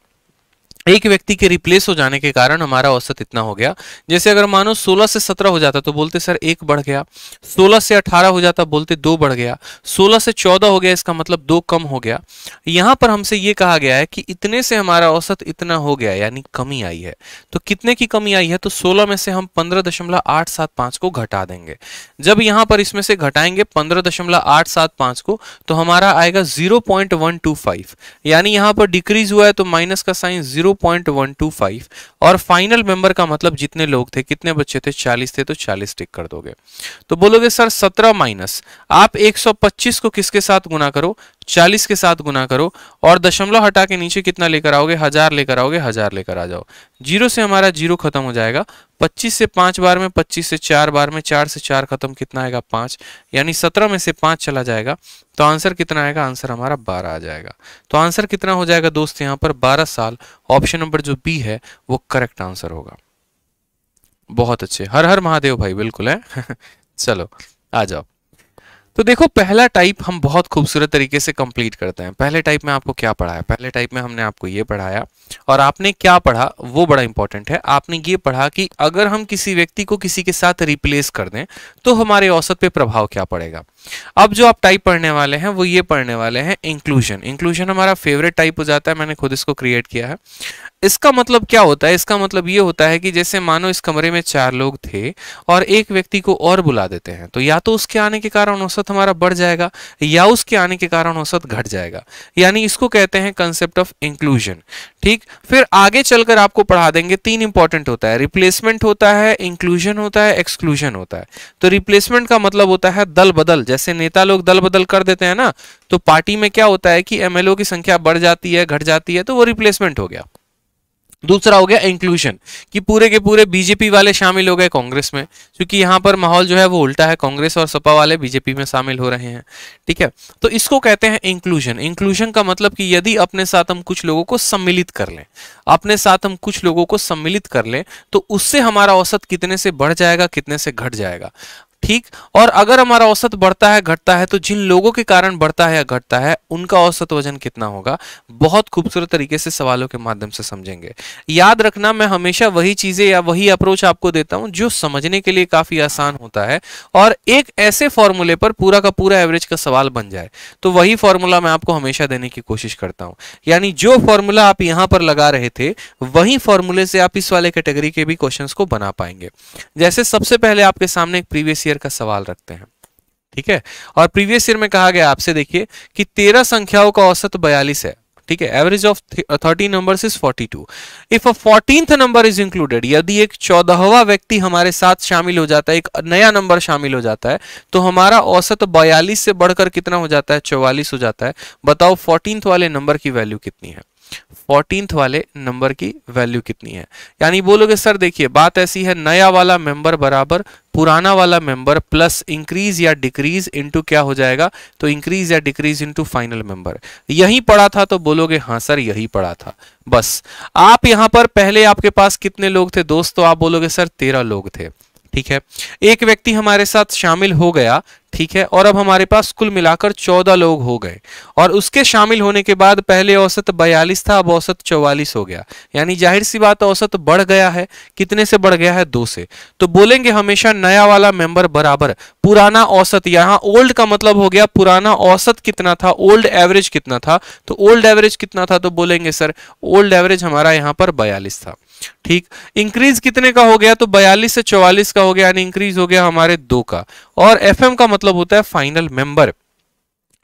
एक व्यक्ति के रिप्लेस हो जाने के कारण हमारा औसत इतना हो गया जैसे अगर मानो 16 से 17 हो जाता तो बोलते सर एक बढ़ गया 16 से 18 हो जाता बोलते दो बढ़ गया 16 से 14 हो गया इसका मतलब दो कम हो गया यहां पर हमसे ये कहा गया है कि इतने से हमारा औसत इतना हो गया यानी कमी आई है तो कितने की कमी आई है तो सोलह में से हम पंद्रह को घटा देंगे जब यहां पर इसमें से घटाएंगे पंद्रह को तो हमारा आएगा जीरो यानी यहां पर डिक्रीज हुआ है तो माइनस का साइन जीरो 0.125 और फाइनल मेंबर का मतलब जितने लोग थे कितने बच्चे थे 40 थे तो 40 टिक कर दोगे तो बोलोगे सर 17 माइनस आप 125 को किसके साथ गुना करो चालीस के साथ गुना करो और दशमलव हटा के नीचे कितना लेकर आओगे हजार लेकर आओगे हजार लेकर आ जाओ जीरो से हमारा जीरो खत्म हो जाएगा पच्चीस से पांच बार में पच्चीस से चार बार में चार से चार खत्म कितना आएगा पांच यानी सत्रह में से पांच चला जाएगा तो आंसर कितना आएगा आंसर हमारा बारह आ जाएगा तो आंसर कितना हो जाएगा दोस्त यहाँ पर बारह साल ऑप्शन नंबर जो बी है वो करेक्ट आंसर होगा बहुत अच्छे हर हर महादेव भाई बिल्कुल है चलो आ जाओ तो देखो पहला टाइप हम बहुत खूबसूरत तरीके से कंप्लीट करते हैं पहले टाइप में आपको क्या पढ़ाया पहले टाइप में हमने आपको ये पढ़ाया और आपने क्या पढ़ा वो बड़ा इंपॉर्टेंट है आपने ये पढ़ा कि अगर हम किसी व्यक्ति को किसी के साथ रिप्लेस कर दें तो हमारे औसत पे प्रभाव क्या पड़ेगा अब जो आप टाइप पढ़ने वाले हैं वो ये पढ़ने वाले हैं इंक्लूजन इंक्लूजन हमारा फेवरेट टाइप हो जाता है मैंने खुद इसको क्रिएट किया है इसका मतलब क्या होता है इसका मतलब ये होता है कि जैसे मानो इस कमरे में चार लोग थे और एक व्यक्ति को और बुला देते हैं तो या तो उसके आने के कारण औसत हमारा बढ़ जाएगा या उसके आने के कारण औसत घट जाएगा यानी इसको कहते हैं कंसेप्ट ऑफ इंक्लूजन ठीक फिर आगे चलकर आपको पढ़ा देंगे तीन इंपॉर्टेंट होता है रिप्लेसमेंट होता है इंक्लूजन होता है एक्सक्लूजन होता है तो रिप्लेसमेंट का मतलब होता है दल बदल जैसे नेता लोग दल बदल कर देते हैं ना तो पार्टी में क्या होता है कि एमएलओ की संख्या बढ़ जाती है घट जाती है तो वो रिप्लेसमेंट हो गया दूसरा हो गया इंक्लूजन कि पूरे के पूरे बीजेपी वाले शामिल हो गए कांग्रेस में क्योंकि यहां पर माहौल जो है वो उल्टा है कांग्रेस और सपा वाले बीजेपी में शामिल हो रहे हैं ठीक है तो इसको कहते हैं इंक्लूजन इंक्लूजन का मतलब कि यदि अपने साथ हम कुछ लोगों को सम्मिलित कर लें अपने साथ हम कुछ लोगों को सम्मिलित कर लें तो उससे हमारा औसत कितने से बढ़ जाएगा कितने से घट जाएगा ठीक और अगर हमारा औसत बढ़ता है घटता है तो जिन लोगों के कारण बढ़ता है या घटता है उनका औसत वजन कितना होगा बहुत खूबसूरत तरीके से सवालों के माध्यम से समझेंगे याद रखना मैं हमेशा वही चीजें या वही अप्रोच आपको देता हूं जो समझने के लिए काफी आसान होता है और एक ऐसे फॉर्मूले पर पूरा का पूरा एवरेज का सवाल बन जाए तो वही फॉर्मूला मैं आपको हमेशा देने की कोशिश करता हूं यानी जो फॉर्मूला आप यहां पर लगा रहे थे वही फॉर्मूले से आप इस वाले कैटेगरी के भी क्वेश्चन को बना पाएंगे जैसे सबसे पहले आपके सामने एक प्रीवियस ईयर ईयर का सवाल रखते हैं ठीक है और प्रीवियस ईयर में कहा गया आपसे देखिए कि तेरह संख्याओं का औसत बयालीस है ठीक है average of thirteen number is forty two if a fourteen number is included यदि एक चौदहवा व्यक्ति हमारे साथ शामिल हो जाता है एक नया नंबर शामिल हो जाता है तो हमारा औसत बयालीस से बढ़कर कितना हो जाता है चौवालीस हो जाता है बताओ फोर्टीन वाले नंबर की वैल्यू कितनी है फोर्टीन वाले नंबर की वैल्यू कितनी है यानी बोलोगे सर देखिए बात ऐसी है नया वाला मेंबर बराबर पुराना वाला मेंबर प्लस इंक्रीज या डिक्रीज इनटू क्या हो जाएगा तो इंक्रीज या डिक्रीज इनटू फाइनल मेंबर यही पढ़ा था तो बोलोगे हाँ सर यही पढ़ा था बस आप यहां पर पहले आपके पास कितने लोग थे दोस्तों आप बोलोगे सर तेरह लोग थे ठीक है एक व्यक्ति हमारे साथ शामिल हो गया ठीक है और अब हमारे पास कुल मिलाकर चौदह लोग हो गए और उसके शामिल होने के बाद पहले औसत बयालीस था अब औसत चौवालीस हो गया यानी जाहिर सी बात औसत बढ़ गया है कितने से बढ़ गया है दो से तो बोलेंगे हमेशा नया वाला मेंबर बराबर पुराना औसत यहाँ ओल्ड का मतलब हो गया पुराना औसत कितना था ओल्ड एवरेज कितना था तो ओल्ड एवरेज कितना था तो बोलेंगे सर ओल्ड एवरेज हमारा यहाँ पर बयालीस था ठीक इंक्रीज कितने का हो गया तो 42 से 44 का हो गया यानी इंक्रीज हो गया हमारे दो का और एफ का मतलब होता है फाइनल मेंबर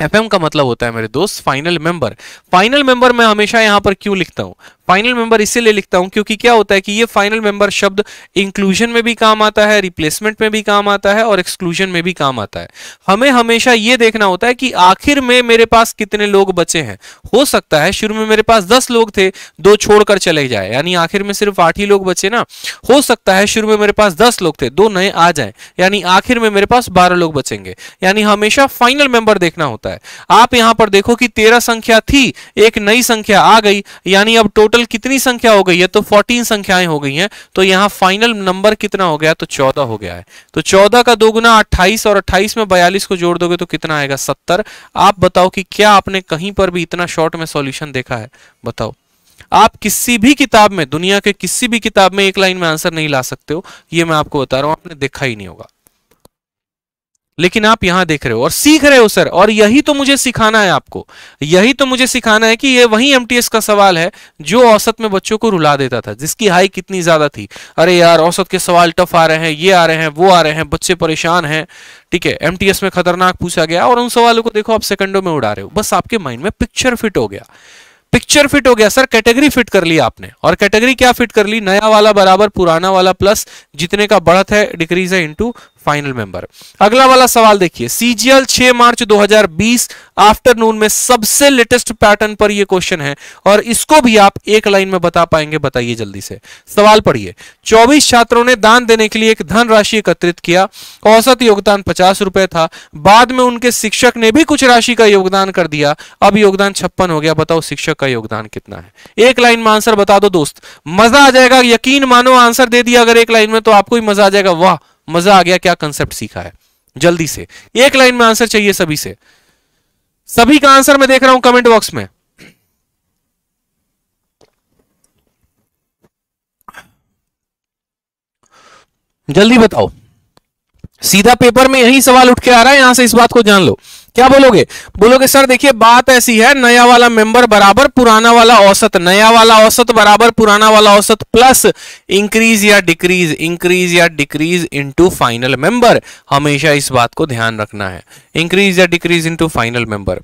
एफएम का मतलब होता है मेरे दोस्त फाइनल मेंबर फाइनल मेंबर मैं हमेशा यहां पर क्यों लिखता हूँ फाइनल मेंबर इसीलिए लिखता हूँ क्योंकि क्या होता है कि ये फाइनल मेंबर शब्द इंक्लूजन में भी काम आता है रिप्लेसमेंट में भी काम आता है और एक्सक्लूजन में भी काम आता है हमें हमेशा ये देखना होता है कि आखिर में मेरे पास कितने लोग बचे हैं हो सकता है शुरू में मेरे पास दस लोग थे दो छोड़कर चले जाए यानी आखिर में सिर्फ आठ ही लोग बचे ना हो सकता है शुरू में मेरे पास दस लोग थे दो नए आ जाए यानी आखिर में मेरे पास बारह लोग बचेंगे यानी हमेशा फाइनल मेंबर देखना होता है होता है आप यहां पर देखो कि तेरह संख्या थी एक नई संख्या आ गई यानी अब टोटल कितनी संख्या हो गई है तो फोर्टीन संख्याएं हो गई हैं तो यहां फाइनल नंबर कितना हो गया तो चौदह हो गया है तो चौदह का दोगुना अट्ठाईस और अट्ठाईस में बयालीस को जोड़ दोगे तो कितना आएगा सत्तर आप बताओ कि क्या आपने कहीं पर भी इतना शॉर्ट में सोल्यूशन देखा है बताओ आप किसी भी किताब में दुनिया के किसी भी किताब में एक लाइन में आंसर नहीं ला सकते हो ये मैं आपको बता रहा हूं आपने देखा ही नहीं होगा लेकिन आप यहां देख रहे हो और सीख रहे हो सर और यही तो मुझे सिखाना है आपको यही तो मुझे सिखाना है कि ये वही एमटीएस का सवाल है जो औसत में बच्चों को रुला देता था जिसकी हाई कितनी ज्यादा थी अरे यार औसत के सवाल टफ आ रहे हैं ये आ रहे हैं वो आ रहे हैं बच्चे परेशान हैं ठीक है एमटीएस में खतरनाक पूछा गया और उन सवालों को देखो आप सेकंडों में उड़ा रहे हो बस आपके माइंड में पिक्चर फिट हो गया पिक्चर फिट हो गया सर कैटेगरी फिट कर ली आपने और कैटेगरी क्या फिट कर ली नया वाला बराबर पुराना वाला प्लस जितने का बढ़त है डिक्रीज है इनटू फाइनल मेंबर अगला वाला सवाल देखिए सीजीएल 6 मार्च 2020 आफ्टरनून में सबसे लेटेस्ट पैटर्न पर यह क्वेश्चन है और इसको भी आप एक लाइन में बता पाएंगे बताइए जल्दी से सवाल पढ़िए 24 छात्रों ने दान देने के लिए एक धन राशि एकत्रित किया औसत योगदान पचास रुपए था बाद में उनके शिक्षक ने भी कुछ राशि का योगदान कर दिया अब योगदान छप्पन हो गया बताओ शिक्षक का योगदान कितना है एक लाइन में आंसर बता दो दोस्त मजा आ जाएगा यकीन मानो आंसर दे दिया अगर एक लाइन में तो आपको ही मजा आ जाएगा वाह मजा आ गया क्या कंसेप्ट सीखा है जल्दी से एक लाइन में आंसर चाहिए सभी से सभी का आंसर मैं देख रहा हूं कमेंट बॉक्स में जल्दी बताओ सीधा पेपर में यही सवाल उठ के आ रहा है यहां से इस बात को जान लो क्या बोलोगे बोलोगे सर देखिए बात ऐसी है नया वाला मेंबर बराबर पुराना वाला औसत नया वाला औसत बराबर पुराना वाला औसत प्लस इंक्रीज या डिक्रीज इंक्रीज या डिक्रीज इनटू फाइनल मेंबर हमेशा इस बात को ध्यान रखना है इंक्रीज या डिक्रीज इनटू फाइनल मेंबर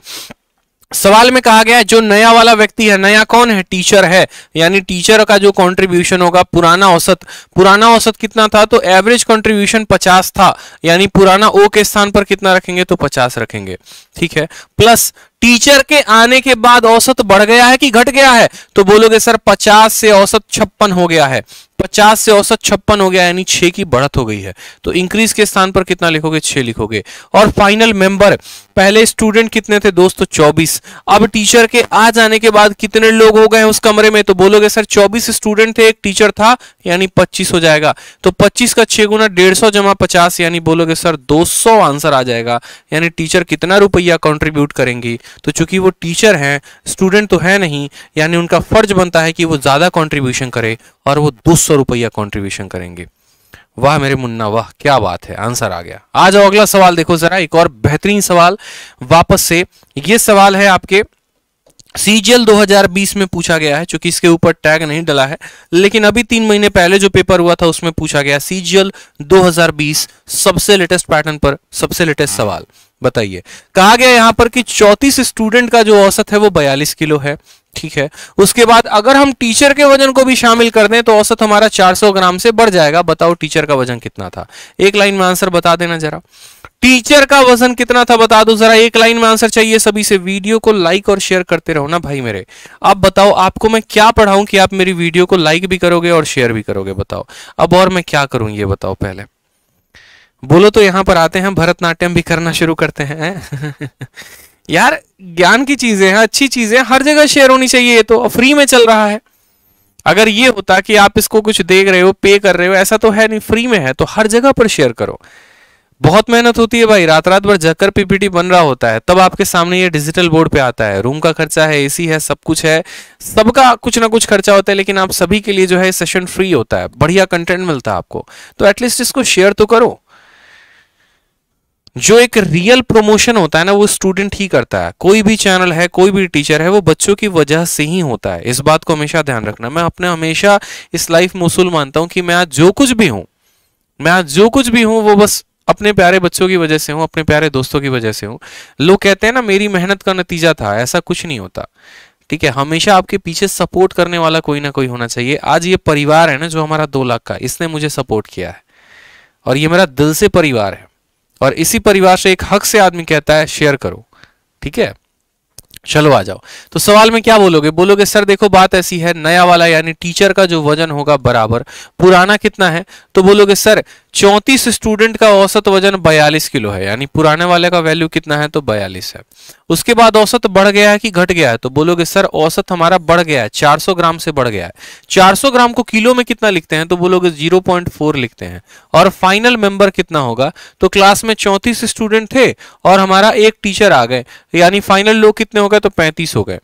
सवाल में कहा गया है जो नया वाला व्यक्ति है नया कौन है टीचर है यानी टीचर का जो कंट्रीब्यूशन होगा पुराना औसत पुराना औसत कितना था तो एवरेज कंट्रीब्यूशन 50 था यानी पुराना ओ के स्थान पर कितना रखेंगे तो 50 रखेंगे ठीक है प्लस टीचर के आने के बाद औसत बढ़ गया है कि घट गया है तो बोलोगे सर 50 से औसत छप्पन हो गया है 50 से औसत छप्पन हो गया यानी 6 की बढ़त हो गई है तो इंक्रीज के स्थान पर कितना लिखोगे 6 लिखोगे और फाइनल मेंबर पहले स्टूडेंट कितने थे दोस्तों तो 24 अब टीचर के आ जाने के बाद कितने लोग हो गए उस कमरे में तो बोलोगे सर 24 स्टूडेंट थे एक टीचर था यानी पच्चीस हो जाएगा तो पच्चीस का छह गुना डेढ़ सौ जमा पचास यानी बोलोगे सर दो आंसर आ जाएगा यानी टीचर कितना रुपया कंट्रीब्यूट करेंगी तो चूंकि वो टीचर हैं स्टूडेंट तो है नहीं यानी उनका फर्ज बनता है कि वो ज्यादा कॉन्ट्रीब्यूशन करे और वो दो सौ रुपया कॉन्ट्रीब्यूशन करेंगे वाह मेरे मुन्ना वाह क्या बात है आंसर आ गया आ जाओ अगला सवाल देखो जरा एक और बेहतरीन सवाल वापस से ये सवाल है आपके सीजीएल 2020 में पूछा गया है चूंकि इसके ऊपर टैग नहीं डला है लेकिन अभी तीन महीने पहले जो पेपर हुआ था उसमें पूछा गया सीजीएल 2020 सबसे लेटेस्ट पैटर्न पर सबसे लेटेस्ट सवाल बताइए कहा गया यहां पर कि चौतीस स्टूडेंट का जो औसत है वो बयालीस किलो है ठीक है उसके बाद अगर हम टीचर के वजन को भी शामिल कर दें तो औसत हमारा 400 ग्राम से बढ़ जाएगा बताओ टीचर का वजन कितना था एक लाइन में आंसर बता देना जरा टीचर का वजन कितना था बता दो जरा एक लाइन में आंसर चाहिए सभी से वीडियो को लाइक और शेयर करते रहो ना भाई मेरे आप बताओ आपको मैं क्या पढ़ाऊं कि आप मेरी वीडियो को लाइक भी करोगे और शेयर भी करोगे बताओ अब और मैं क्या करूं ये बताओ पहले बोलो तो यहां पर आते हैं भरतनाट्यम भी करना शुरू करते हैं यार ज्ञान की चीजें हैं अच्छी चीजें हर जगह शेयर होनी चाहिए ये तो फ्री में चल रहा है अगर ये होता कि आप इसको कुछ देख रहे हो पे कर रहे हो ऐसा तो है नहीं फ्री में है तो हर जगह पर शेयर करो बहुत मेहनत होती है भाई रात रात भर जगकर पीपीटी बन रहा होता है तब आपके सामने ये डिजिटल बोर्ड पे आता है रूम का खर्चा है एसी है सब कुछ है सबका कुछ ना कुछ खर्चा होता है लेकिन आप सभी के लिए जो है सेशन फ्री होता है बढ़िया कंटेंट मिलता है आपको तो एटलीस्ट इसको शेयर तो करो जो एक रियल प्रमोशन होता है ना वो स्टूडेंट ही करता है कोई भी चैनल है कोई भी टीचर है वो बच्चों की वजह से ही होता है इस बात को हमेशा ध्यान रखना मैं अपने हमेशा इस लाइफ में उसूल मानता हूं कि मैं आज जो कुछ भी हूं मैं आज जो कुछ भी हूँ वो बस अपने प्यारे बच्चों की वजह से हूं अपने प्यारे दोस्तों की वजह से हूं लोग कहते हैं ना मेरी मेहनत का नतीजा था ऐसा कुछ नहीं होता ठीक है हमेशा आपके पीछे सपोर्ट करने वाला कोई ना कोई होना चाहिए आज ये परिवार है ना जो हमारा दो लाख का इसने मुझे सपोर्ट किया है और ये मेरा दिल से परिवार है और इसी परिवार से एक हक से आदमी कहता है शेयर करो ठीक है चलो आ जाओ तो सवाल में क्या बोलोगे बोलोगे सर देखो बात ऐसी है नया वाला यानी टीचर का जो वजन होगा बराबर पुराना कितना है तो बोलोगे सर चौंतीस स्टूडेंट का औसत वजन बयालीस किलो है यानी पुराने वाले का वैल्यू कितना है तो बयालीस है उसके बाद औसत बढ़ गया है कि घट गया है तो बोलोगे सर औसत हमारा बढ़ गया है 400 ग्राम से बढ़ गया है 400 ग्राम को किलो में कितना लिखते हैं तो बोलोगे 0.4 लिखते हैं और फाइनल मेंबर कितना होगा तो क्लास में चौंतीस स्टूडेंट थे और हमारा एक टीचर आ गए यानी फाइनल लोग कितने हो गए तो पैंतीस हो गए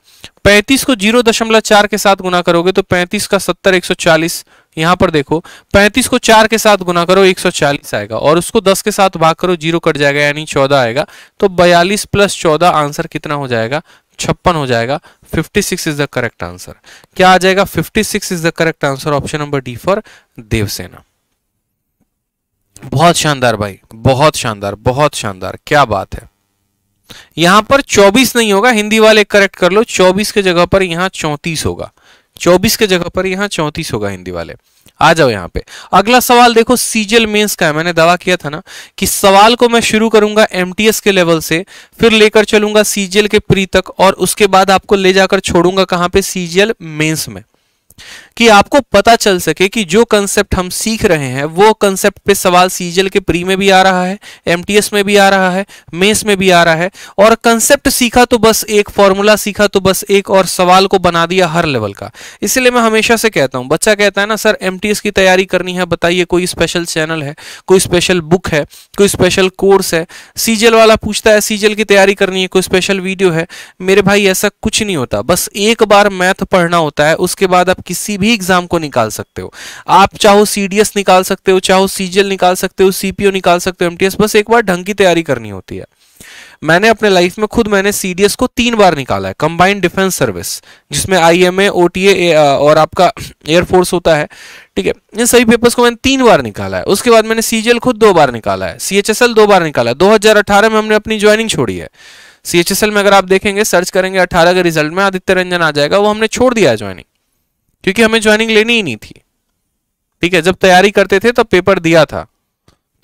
पैंतीस को जीरो के साथ गुना करोगे तो पैंतीस का सत्तर एक यहां पर देखो 35 को 4 के साथ गुना करो 140 आएगा और उसको 10 के साथ भाग करो जीरो कट जाएगा यानी 14 आएगा तो 42 प्लस 14 आंसर कितना हो जाएगा छप्पन हो जाएगा 56 इज द करेक्ट आंसर क्या आ जाएगा 56 is the correct answer option number D for Devsena बहुत शानदार भाई बहुत शानदार बहुत शानदार क्या बात है यहां पर 24 नहीं होगा हिंदी वाले करेक्ट कर लो 24 के जगह पर यहां 34 होगा चौबीस के जगह पर यहाँ चौंतीस होगा हिंदी वाले आ जाओ यहाँ पे अगला सवाल देखो सीजल मेंस का है मैंने दावा किया था ना कि सवाल को मैं शुरू करूंगा एमटीएस के लेवल से फिर लेकर चलूंगा सीजल के प्री तक और उसके बाद आपको ले जाकर छोड़ूंगा कहाँ पे सीजल मेंस में कि आपको पता चल सके कि जो कंसेप्ट हम सीख रहे हैं वो कंसेप्ट पे सवाल सीजल के प्री में भी आ रहा है एमटीएस में भी आ रहा है मेस में भी आ रहा है और कंसेप्ट सीखा तो बस एक फॉर्मूला सीखा तो बस एक और सवाल को बना दिया हर लेवल का इसलिए मैं हमेशा से कहता हूं बच्चा कहता है ना सर एमटीएस की तैयारी करनी है बताइए कोई स्पेशल चैनल है कोई स्पेशल बुक है कोई स्पेशल कोर्स है सीजल वाला पूछता है सीजल की तैयारी करनी है कोई स्पेशल वीडियो है मेरे भाई ऐसा कुछ नहीं होता बस एक बार मैथ पढ़ना होता है उसके बाद आप किसी भी एग्जाम को निकाल सकते हो आप चाहो सीडीएस निकाल सकते हो चाहो सीजीएल निकाल सकते हो सीपीओ निकाल सकते हो एमटीएस बस एक बार ढंग की तैयारी करनी होती है मैंने अपने लाइफ में खुद मैंने सीडीएस को तीन बार निकाला है कंबाइंड डिफेंस सर्विस जिसमें आई एम और आपका एयरफोर्स होता है ठीक है इन सभी पेपर्स को मैंने तीन बार निकाला है उसके बाद मैंने सीजीएल खुद दो बार निकाला है सीएचएसएल दो बार निकाला है 2018 में हमने अपनी ज्वाइनिंग छोड़ी है सीएचएसएल में अगर आप देखेंगे सर्च करेंगे अठारह के रिजल्ट में आदित्य रंजन आ जाएगा वो हमने छोड़ दिया है ज्वाइनिंग क्योंकि हमें ज्वाइनिंग लेनी ही नहीं थी ठीक है जब तैयारी करते थे तब पेपर दिया था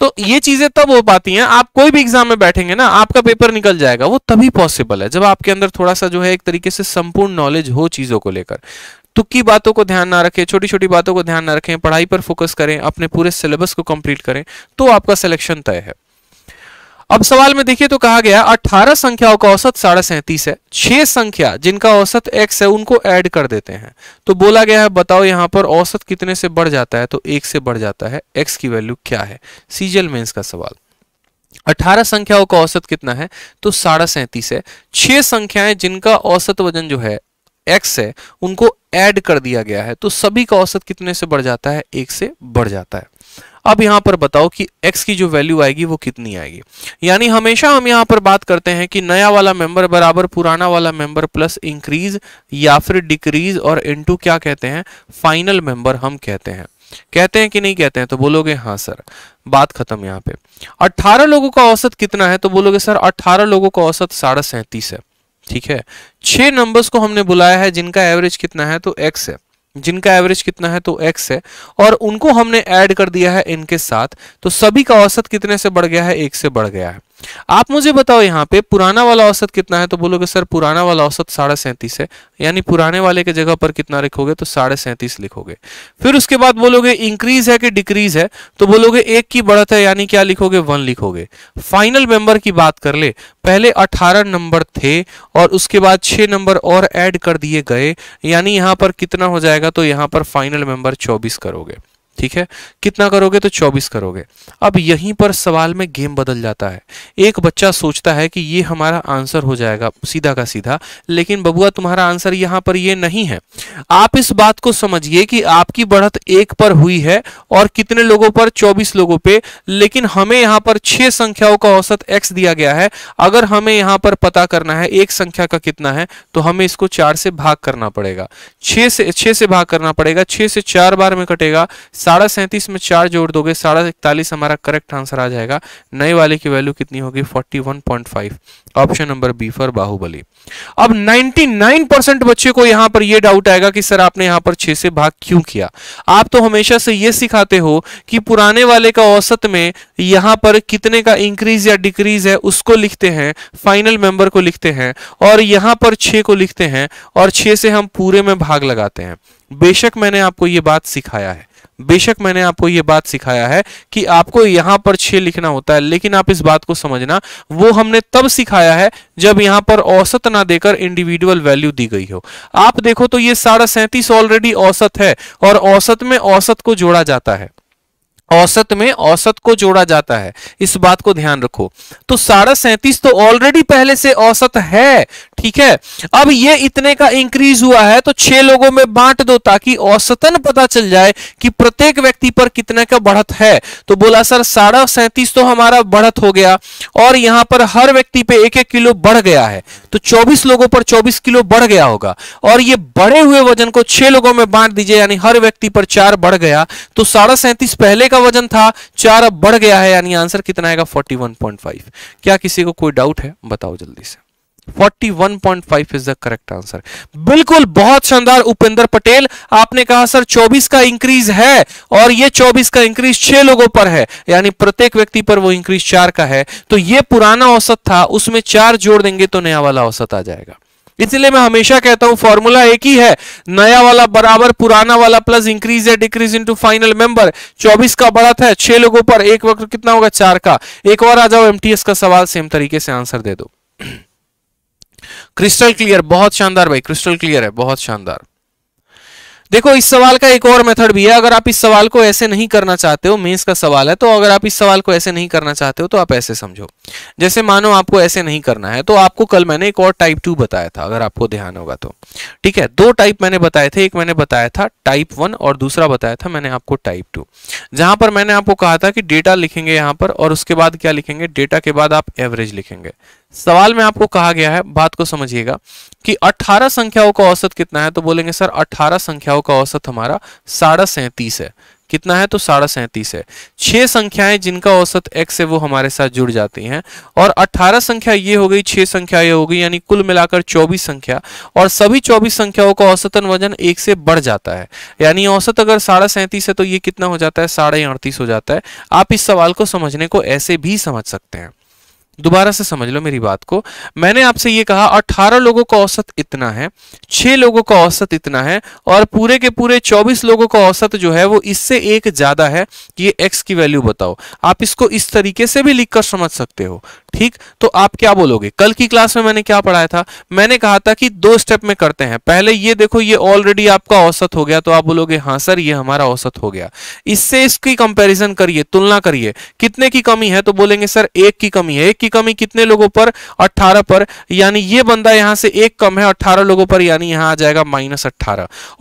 तो ये चीजें तब हो पाती हैं आप कोई भी एग्जाम में बैठेंगे ना आपका पेपर निकल जाएगा वो तभी पॉसिबल है जब आपके अंदर थोड़ा सा जो है एक तरीके से संपूर्ण नॉलेज हो चीजों को लेकर तुक्की बातों को ध्यान ना रखें छोटी छोटी बातों को ध्यान ना रखें पढ़ाई पर फोकस करें अपने पूरे सिलेबस को कंप्लीट करें तो आपका सिलेक्शन तय है अब सवाल में देखिए तो कहा गया 18 संख्याओं का औसत साढ़े सैंतीस है छह संख्या जिनका औसत x है उनको ऐड कर देते हैं तो बोला गया है बताओ यहां पर औसत कितने से बढ़ जाता है तो एक से बढ़ जाता है x की वैल्यू क्या है सीजल मेंस का सवाल 18 संख्याओं का औसत कितना है तो साढ़े सैंतीस है छह संख्याएं जिनका औसत वजन जो है एक्स है उनको ऐड कर दिया गया है तो सभी का औसत कितने से बढ़ जाता है एक से बढ़ जाता है अब यहां पर बताओ कि x की जो वैल्यू आएगी वो कितनी आएगी यानी हमेशा हम यहां पर बात करते हैं कि नया वाला मेंबर बराबर पुराना वाला मेंबर प्लस इंक्रीज या फिर डिक्रीज और इनटू क्या कहते हैं फाइनल मेंबर हम कहते हैं कहते हैं कि नहीं कहते हैं तो बोलोगे हाँ सर बात खत्म यहाँ पे अट्ठारह लोगों का औसत कितना है तो बोलोगे सर अट्ठारह लोगों का औसत साढ़े सैंतीस है ठीक है छह नंबर्स को हमने बुलाया है जिनका एवरेज कितना है तो एक्स है जिनका एवरेज कितना है तो एक्स है और उनको हमने ऐड कर दिया है इनके साथ तो सभी का औसत कितने से बढ़ गया है एक से बढ़ गया है आप मुझे बताओ यहाँ पे पुराना वाला औसत कितना है तो बोलोगे सर पुराना वाला औसत साढ़े सैंतीस है यानी पुराने वाले के जगह पर कितना लिखोगे तो साढ़े सैंतीस लिखोगे फिर उसके बाद बोलोगे इंक्रीज है कि डिक्रीज है तो बोलोगे एक की बढ़त है यानी क्या लिखोगे वन लिखोगे फाइनल मेंबर की बात कर ले पहले अठारह नंबर थे और उसके बाद छह नंबर और एड कर दिए गए यानी यहाँ पर कितना हो जाएगा तो यहाँ पर फाइनल मेंबर चौबीस करोगे ठीक है कितना करोगे तो 24 करोगे अब यहीं पर सवाल में गेम बदल जाता है एक बच्चा सोचता है कि ये हमारा आंसर हो जाएगा सीधा का सीधा लेकिन बबुआ तुम्हारा आंसर यहां पर ये नहीं है आप इस बात को समझिए कि आपकी बढ़त एक पर हुई है और कितने लोगों पर 24 लोगों पे लेकिन हमें यहां पर छह संख्याओं का औसत एक्स दिया गया है अगर हमें यहां पर पता करना है एक संख्या का कितना है तो हमें इसको चार से भाग करना पड़ेगा छह से छह से भाग करना पड़ेगा छह से चार बार में कटेगा साढ़े सैंतीस में चार जोड़ दोगे साढ़े इकतालीस हमारा करेक्ट आंसर आ जाएगा नए वाले की वैल्यू कितनी होगी 41.5 option number B for Baahubali अब 99% बच्चे को यहां पर यह डाउट आएगा कि सर आपने यहां पर छह से भाग क्यों किया आप तो हमेशा से यह सिखाते हो कि पुराने वाले का औसत में यहां पर कितने का इंक्रीज या डिक्रीज है उसको लिखते हैं फाइनल मेंबर को लिखते हैं और यहां पर छे को लिखते हैं और छे से हम पूरे में भाग लगाते हैं बेशक मैंने आपको यह बात सिखाया है बेशक मैंने आपको ये बात सिखाया है कि आपको यहां पर छे लिखना होता है लेकिन आप इस बात को समझना वो हमने तब सिखाया है जब यहां पर औसत ना देकर इंडिविजुअल वैल्यू दी गई हो आप देखो तो ये साढ़ा सैंतीस ऑलरेडी औसत है और औसत में औसत को जोड़ा जाता है औसत में औसत को जोड़ा जाता है इस बात को ध्यान रखो तो साढ़ा सैंतीस तो ऑलरेडी पहले से औसत है ठीक है अब ये इतने का इंक्रीज हुआ है तो छह लोगों में बांट दो ताकि औसतन पता चल जाए कि प्रत्येक व्यक्ति पर कितने का बढ़त है तो बोला सर साढ़ा सैंतीस तो हमारा बढ़त हो गया और यहां पर हर व्यक्ति पे एक एक किलो बढ़ गया है तो चौबीस लोगों पर चौबीस किलो बढ़ गया होगा और ये बढ़े हुए वजन को छह लोगों में बांट दीजिए यानी हर व्यक्ति पर चार बढ़ गया तो साढ़ा सैंतीस पहले का वजन था चार अब बढ़ गया है यानी आंसर कितना आएगा फोर्टी क्या किसी को कोई डाउट है बताओ जल्दी से 41.5 इज द करेक्ट आंसर बिल्कुल बहुत शानदार उपेंद्र पटेल आपने कहा सर 24 का इंक्रीज है और ये 24 का इंक्रीज छह लोगों पर है यानी प्रत्येक व्यक्ति पर वो इंक्रीज चार का है तो ये पुराना औसत था उसमें चार जोड़ देंगे तो नया वाला औसत आ जाएगा इसलिए मैं हमेशा कहता हूं फॉर्मूला एक ही है नया वाला बराबर पुराना वाला प्लस इंक्रीज या डिक्रीज इनटू फाइनल मेंबर 24 का बड़ा था छह लोगों पर एक वक्त कितना होगा चार का एक और आ जाओ एमटीएस का सवाल सेम तरीके से आंसर दे दो क्रिस्टल क्लियर बहुत शानदार भाई क्रिस्टल क्लियर है बहुत शानदार देखो इस सवाल का एक और मेथड भी है अगर आप इस सवाल को ऐसे नहीं करना चाहते हो मेंस का सवाल है तो अगर आप इस सवाल को ऐसे नहीं करना चाहते हो तो आप ऐसे समझो जैसे मानो आपको ऐसे नहीं करना है तो आपको कल मैंने एक और टाइप टू बताया था अगर आपको ध्यान होगा तो ठीक है दो टाइप मैंने बताए थे एक मैंने बताया था टाइप वन और दूसरा बताया था मैंने आपको टाइप टू जहां पर मैंने आपको कहा था कि डेटा लिखेंगे यहां पर और उसके बाद क्या लिखेंगे डेटा के बाद आप एवरेज लिखेंगे सवाल में आपको कहा गया है बात को समझिएगा कि 18 संख्याओं का औसत कितना है तो बोलेंगे सर 18 संख्याओं का औसत हमारा साढ़ा सैंतीस है कितना है तो साढ़ा सैंतीस है छह संख्याएं जिनका औसत एक्स है वो हमारे साथ जुड़ जाती हैं और 18 संख्या ये हो गई छह संख्या ये हो गई यानी कुल मिलाकर चौबीस संख्या और सभी चौबीस संख्याओं का औसतन वजन एक से बढ़ जाता है यानी औसत अगर साढ़ा सैंतीस है तो ये कितना हो जाता है साढ़े अड़तीस हो जाता है आप इस सवाल को समझने को ऐसे भी समझ सकते हैं दोबारा से समझ लो मेरी बात को मैंने आपसे ये कहा 18 लोगों का औसत इतना है 6 लोगों का औसत इतना है और पूरे के पूरे 24 लोगों का औसत जो है वो इससे एक ज्यादा है कि ये x की वैल्यू बताओ आप इसको इस तरीके से भी लिखकर समझ सकते हो ठीक तो आप क्या बोलोगे कल की क्लास में मैंने क्या पढ़ाया था मैंने कहा था कि दो स्टेप में करते हैं पहले ये देखो ये ऑलरेडी आपका औसत हो गया तो आप बोलोगे हाँ सर ये हमारा औसत हो गया इससे इसकी कंपेरिजन करिए तुलना करिए कितने की कमी है तो बोलेंगे सर एक की कमी है एक की कमी कितने लोगों पर अट्ठारह पर यानी ये बंदा यहाँ से एक कम है अट्ठारह लोगों पर यानी यहाँ आ जाएगा माइनस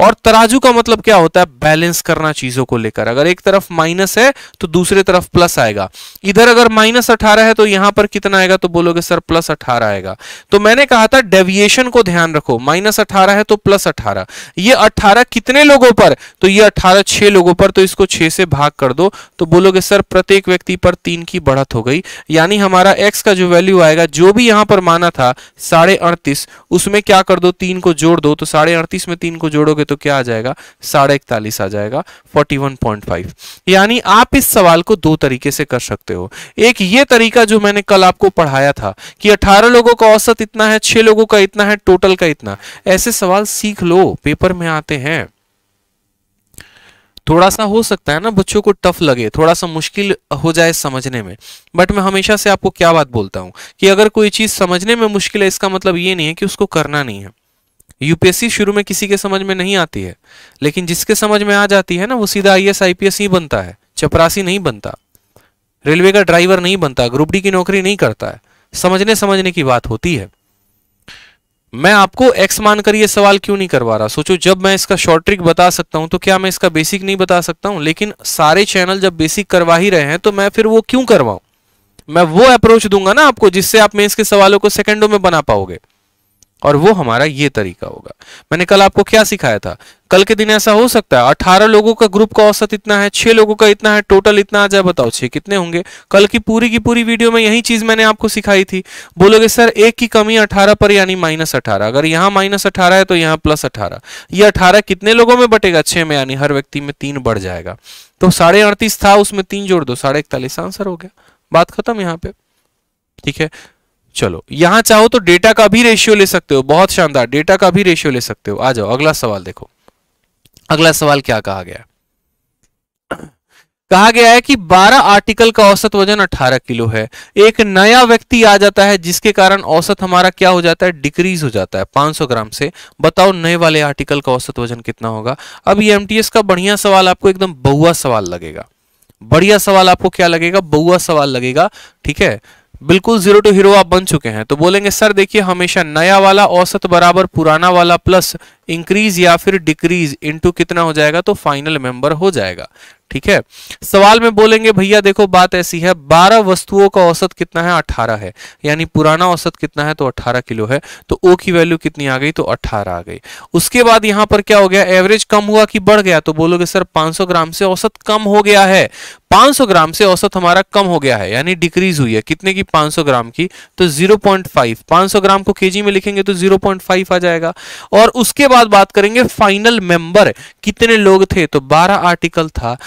और तराजू का मतलब क्या होता है बैलेंस करना चीजों को लेकर अगर एक तरफ माइनस है तो दूसरे तरफ प्लस आएगा इधर अगर माइनस है तो यहाँ पर कितना आएगा तो बोलोगे सर प्लस अठारह आएगा तो मैंने कहा था डेविएशन को ध्यान रखो माइनस अठारह है तो प्लस अठारह ये अठारह कितने लोगों पर तो ये अठारह छह लोगों पर तो इसको छह से भाग कर दो तो बोलोगे सर प्रत्येक व्यक्ति पर तीन की बढ़त हो गई यानी हमारा एक्स का जो वैल्यू आएगा जो भी यहां पर माना था साढ़े अड़तीस उसमें क्या कर दो तीन को जोड़ दो तो साढ़े अड़तीस में तीन को जोड़ोगे तो क्या आ जाएगा साढ़े इकतालीस आ जाएगा फोर्टी वन पॉइंट फाइव यानी आप इस सवाल को दो तरीके से कर सकते हो एक ये तरीका जो मैंने कल आपको पढ़ाया था कि 18 लोगों का औसत इतना है 6 लोगों का इतना है टोटल का इतना ऐसे सवाल सीख लो पेपर में आते हैं थोड़ा सा हो सकता है ना बच्चों को टफ लगे थोड़ा सा मुश्किल हो जाए समझने में बट मैं हमेशा से आपको क्या बात बोलता हूँ कि अगर कोई चीज़ समझने में मुश्किल है इसका मतलब ये नहीं है कि उसको करना नहीं है यूपीएससी शुरू में किसी के समझ में नहीं आती है लेकिन जिसके समझ में आ जाती है ना वो सीधा आई एस एस ही बनता है चपरासी नहीं बनता रेलवे का ड्राइवर नहीं बनता ग्रुप डी की नौकरी नहीं करता है समझने समझने की बात होती है मैं आपको एक्स मानकर ये सवाल क्यों नहीं करवा रहा सोचो जब मैं इसका शॉर्ट ट्रिक बता सकता हूं तो क्या मैं इसका बेसिक नहीं बता सकता हूं लेकिन सारे चैनल जब बेसिक करवा ही रहे हैं तो मैं फिर वो क्यों करवाऊं मैं वो अप्रोच दूंगा ना आपको जिससे आप मेंस के सवालों को सेकंडों में बना पाओगे और वो हमारा ये तरीका होगा मैंने कल आपको क्या सिखाया था कल के दिन ऐसा हो सकता है अठारह लोगों का ग्रुप का औसत इतना है छह लोगों का इतना है टोटल इतना आ जाए बताओ छह कितने होंगे कल की पूरी की पूरी वीडियो में यही चीज मैंने आपको सिखाई थी बोलोगे सर एक की कमी अठारह पर यानी माइनस अठारह अगर यहाँ माइनस अठारह है तो यहाँ प्लस अठारह ये अठारह कितने लोगों में बटेगा छह में यानी हर व्यक्ति में तीन बढ़ जाएगा तो साढ़े अड़तीस था उसमें तीन जोड़ दो साढ़े इकतालीस आंसर हो गया बात खत्म यहाँ पे ठीक है चलो यहां चाहो तो डेटा का भी रेशियो ले सकते हो बहुत शानदार डेटा का भी रेशियो ले सकते हो आ जाओ अगला सवाल देखो अगला सवाल क्या कहा गया कहा गया है कि 12 आर्टिकल का औसत वजन 18 किलो है एक नया व्यक्ति आ जाता है जिसके कारण औसत हमारा क्या हो जाता है डिक्रीज हो जाता है 500 ग्राम से बताओ नए वाले आर्टिकल का औसत वजन कितना होगा अब ये एमटीएस का बढ़िया सवाल आपको एकदम बहुआ सवाल लगेगा बढ़िया सवाल आपको क्या लगेगा बहुआ सवाल लगेगा ठीक है बिल्कुल जीरो टू हीरो आप बन चुके हैं तो बोलेंगे सर देखिए हमेशा नया वाला औसत बराबर पुराना वाला प्लस इंक्रीज या फिर डिक्रीज इनटू कितना हो जाएगा तो फाइनल मेंबर हो जाएगा ठीक है सवाल में बोलेंगे भैया देखो बात ऐसी है बारह वस्तुओं का औसत कितना है अठारह है यानी पुराना औसत कितना है तो अठारह किलो है तो ओ की वैल्यू कितनी आ गई तो अठारह आ गई उसके बाद यहां पर क्या हो गया एवरेज कम हुआ कि बढ़ गया तो बोलोगे सर 500 ग्राम से औसत कम हो गया है 500 ग्राम से औसत हमारा कम हो गया है यानी डिक्रीज हुई है कितने की 500 ग्राम की तो 0.5 500 ग्राम को केजी में लिखेंगे तो 0.5 आ जाएगा और उसके बाद बात करेंगे फाइनल मेंबर कितने लोग थे तो 12 आर्टिकल था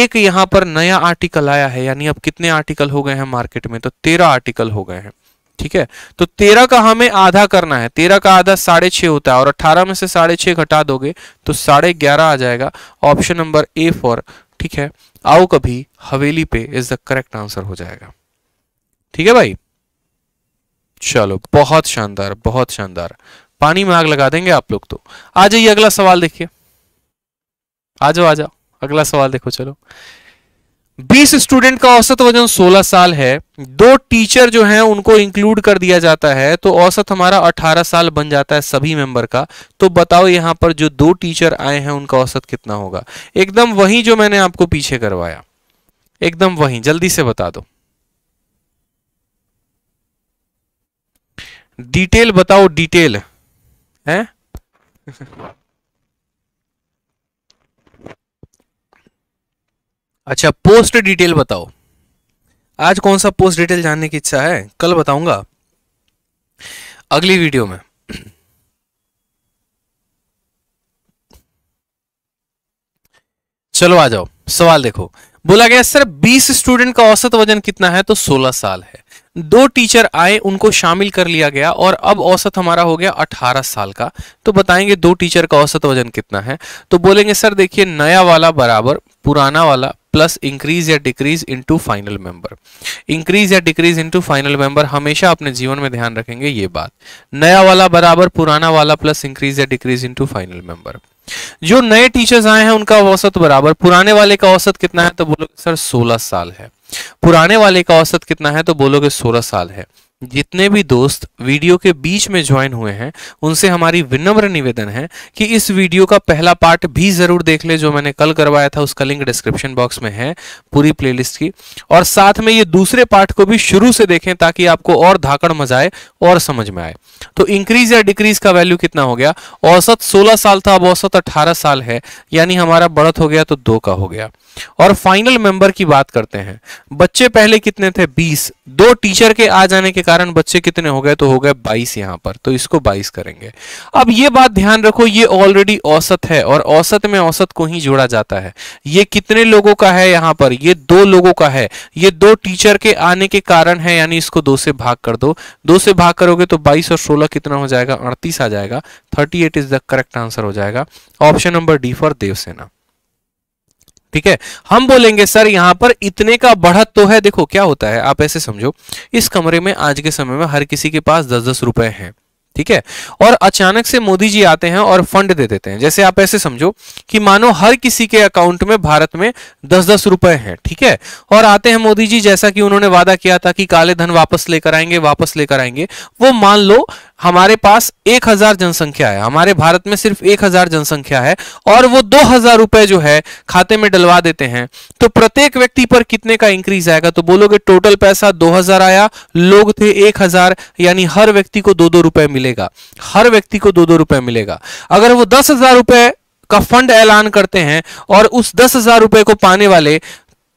एक यहां पर नया आर्टिकल आया है यानी अब कितने आर्टिकल हो गए हैं मार्केट में तो तेरह आर्टिकल हो गए हैं ठीक है तो तेरह का हमें आधा करना है तेरह का आधा साढ़े छह होता है और अठारह में से साढ़े छह घटा दोगे तो साढ़े ग्यारह आ जाएगा ऑप्शन नंबर ए फॉर ठीक है आओ कभी हवेली पे इज द करेक्ट आंसर हो जाएगा ठीक है भाई चलो बहुत शानदार बहुत शानदार पानी में आग लगा देंगे आप लोग तो आ जाइए अगला सवाल देखिए आ जाओ आ जाओ अगला सवाल देखो चलो 20 स्टूडेंट का औसत वजन 16 साल है दो टीचर जो हैं उनको इंक्लूड कर दिया जाता है तो औसत हमारा 18 साल बन जाता है सभी मेंबर का तो बताओ यहां पर जो दो टीचर आए हैं उनका औसत कितना होगा एकदम वही जो मैंने आपको पीछे करवाया एकदम वही जल्दी से बता दो डिटेल बताओ डिटेल है अच्छा पोस्ट डिटेल बताओ आज कौन सा पोस्ट डिटेल जानने की इच्छा है कल बताऊंगा अगली वीडियो में चलो आ जाओ सवाल देखो बोला गया सर 20 स्टूडेंट का औसत वजन कितना है तो 16 साल है दो टीचर आए उनको शामिल कर लिया गया और अब औसत हमारा हो गया 18 साल का तो बताएंगे दो टीचर का औसत वजन कितना है तो बोलेंगे सर देखिए नया वाला बराबर पुराना वाला प्लस इंक्रीज या decrease into final member increase या डिक्रीज इनटू फाइनल मेंबर हमेशा अपने जीवन में ध्यान रखेंगे ये बात नया वाला बराबर पुराना वाला प्लस इंक्रीज या डिक्रीज इनटू फाइनल मेंबर जो नए टीचर्स आए हैं उनका औसत बराबर पुराने वाले का औसत कितना है तो बोलोगे सर सोलह साल है पुराने वाले का औसत कितना है तो बोलोगे सोलह साल है जितने भी दोस्त वीडियो के बीच में ज्वाइन हुए हैं उनसे हमारी विनम्र निवेदन है कि इस वीडियो का पहला पार्ट भी ज़रूर देख ले जो मैंने कल करवाया था उसका लिंक डिस्क्रिप्शन बॉक्स में है पूरी प्लेलिस्ट की और साथ में ये दूसरे पार्ट को भी शुरू से देखें ताकि आपको और धाकड़ मजाए और समझ में आए तो इंक्रीज या डिक्रीज का वैल्यू कितना हो गया औसत सोलह साल था अब औसत अठारह साल है यानी हमारा बढ़त हो गया तो दो का हो गया और फाइनल मेंबर की बात करते हैं बच्चे पहले कितने थे बीस दो टीचर के आ जाने के कारण बच्चे कितने हो गए तो हो गए 22 यहाँ पर तो इसको 22 करेंगे अब ये बात ध्यान रखो ये ऑलरेडी औसत है और औसत में औसत को ही जोड़ा जाता है ये कितने लोगों का है यहां पर ये दो लोगों का है ये दो टीचर के आने के कारण है यानी इसको दो से भाग कर दो दो से भाग करोगे तो बाईस और सोलह कितना हो जाएगा अड़तीस आ जाएगा thirty is the correct answer हो जाएगा option number D for Devsena ठीक है हम बोलेंगे सर यहाँ पर इतने का बढ़त तो है देखो क्या होता है आप ऐसे समझो इस कमरे में आज के समय में हर किसी के पास दस दस रुपए हैं ठीक है और अचानक से मोदी जी आते हैं और फंड दे देते हैं जैसे आप ऐसे समझो कि मानो हर किसी के अकाउंट में भारत में दस दस रुपए हैं ठीक है और आते हैं मोदी जी जैसा कि उन्होंने वादा किया था कि काले धन वापस लेकर आएंगे वापस लेकर आएंगे वो मान लो हमारे पास एक हजार जनसंख्या है हमारे भारत में सिर्फ एक हजार जनसंख्या है और वो दो हजार रुपए जो है खाते में डलवा देते हैं तो प्रत्येक व्यक्ति पर कितने का इंक्रीज आएगा तो बोलोगे टोटल पैसा दो हजार आया लोग थे एक हजार यानी हर व्यक्ति को दो दो रुपए मिलेगा हर व्यक्ति को दो दो रुपए मिलेगा अगर वो दस हजार रुपए का फंड ऐलान करते हैं और उस दस हजार रुपए को पाने वाले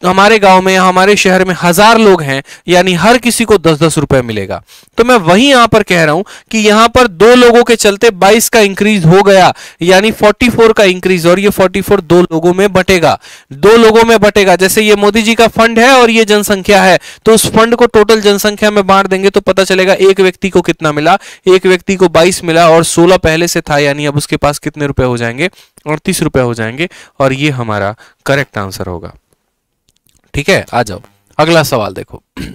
तो हमारे गांव में या हमारे शहर में हजार लोग हैं यानी हर किसी को दस दस रुपए मिलेगा तो मैं वही यहां पर कह रहा हूं कि यहां पर दो लोगों के चलते बाईस का इंक्रीज हो गया यानी फोर्टी फोर का इंक्रीज और ये फोर्टी फोर दो लोगों में बटेगा दो लोगों में बटेगा जैसे ये मोदी जी का फंड है और ये जनसंख्या है तो उस फंड को टोटल जनसंख्या में बांट देंगे तो पता चलेगा एक व्यक्ति को कितना मिला एक व्यक्ति को बाईस मिला और सोलह पहले से था यानी अब उसके पास कितने रुपए हो जाएंगे अड़तीस रुपए हो जाएंगे और ये हमारा करेक्ट आंसर होगा ठीक है आ जाओ अगला सवाल देखो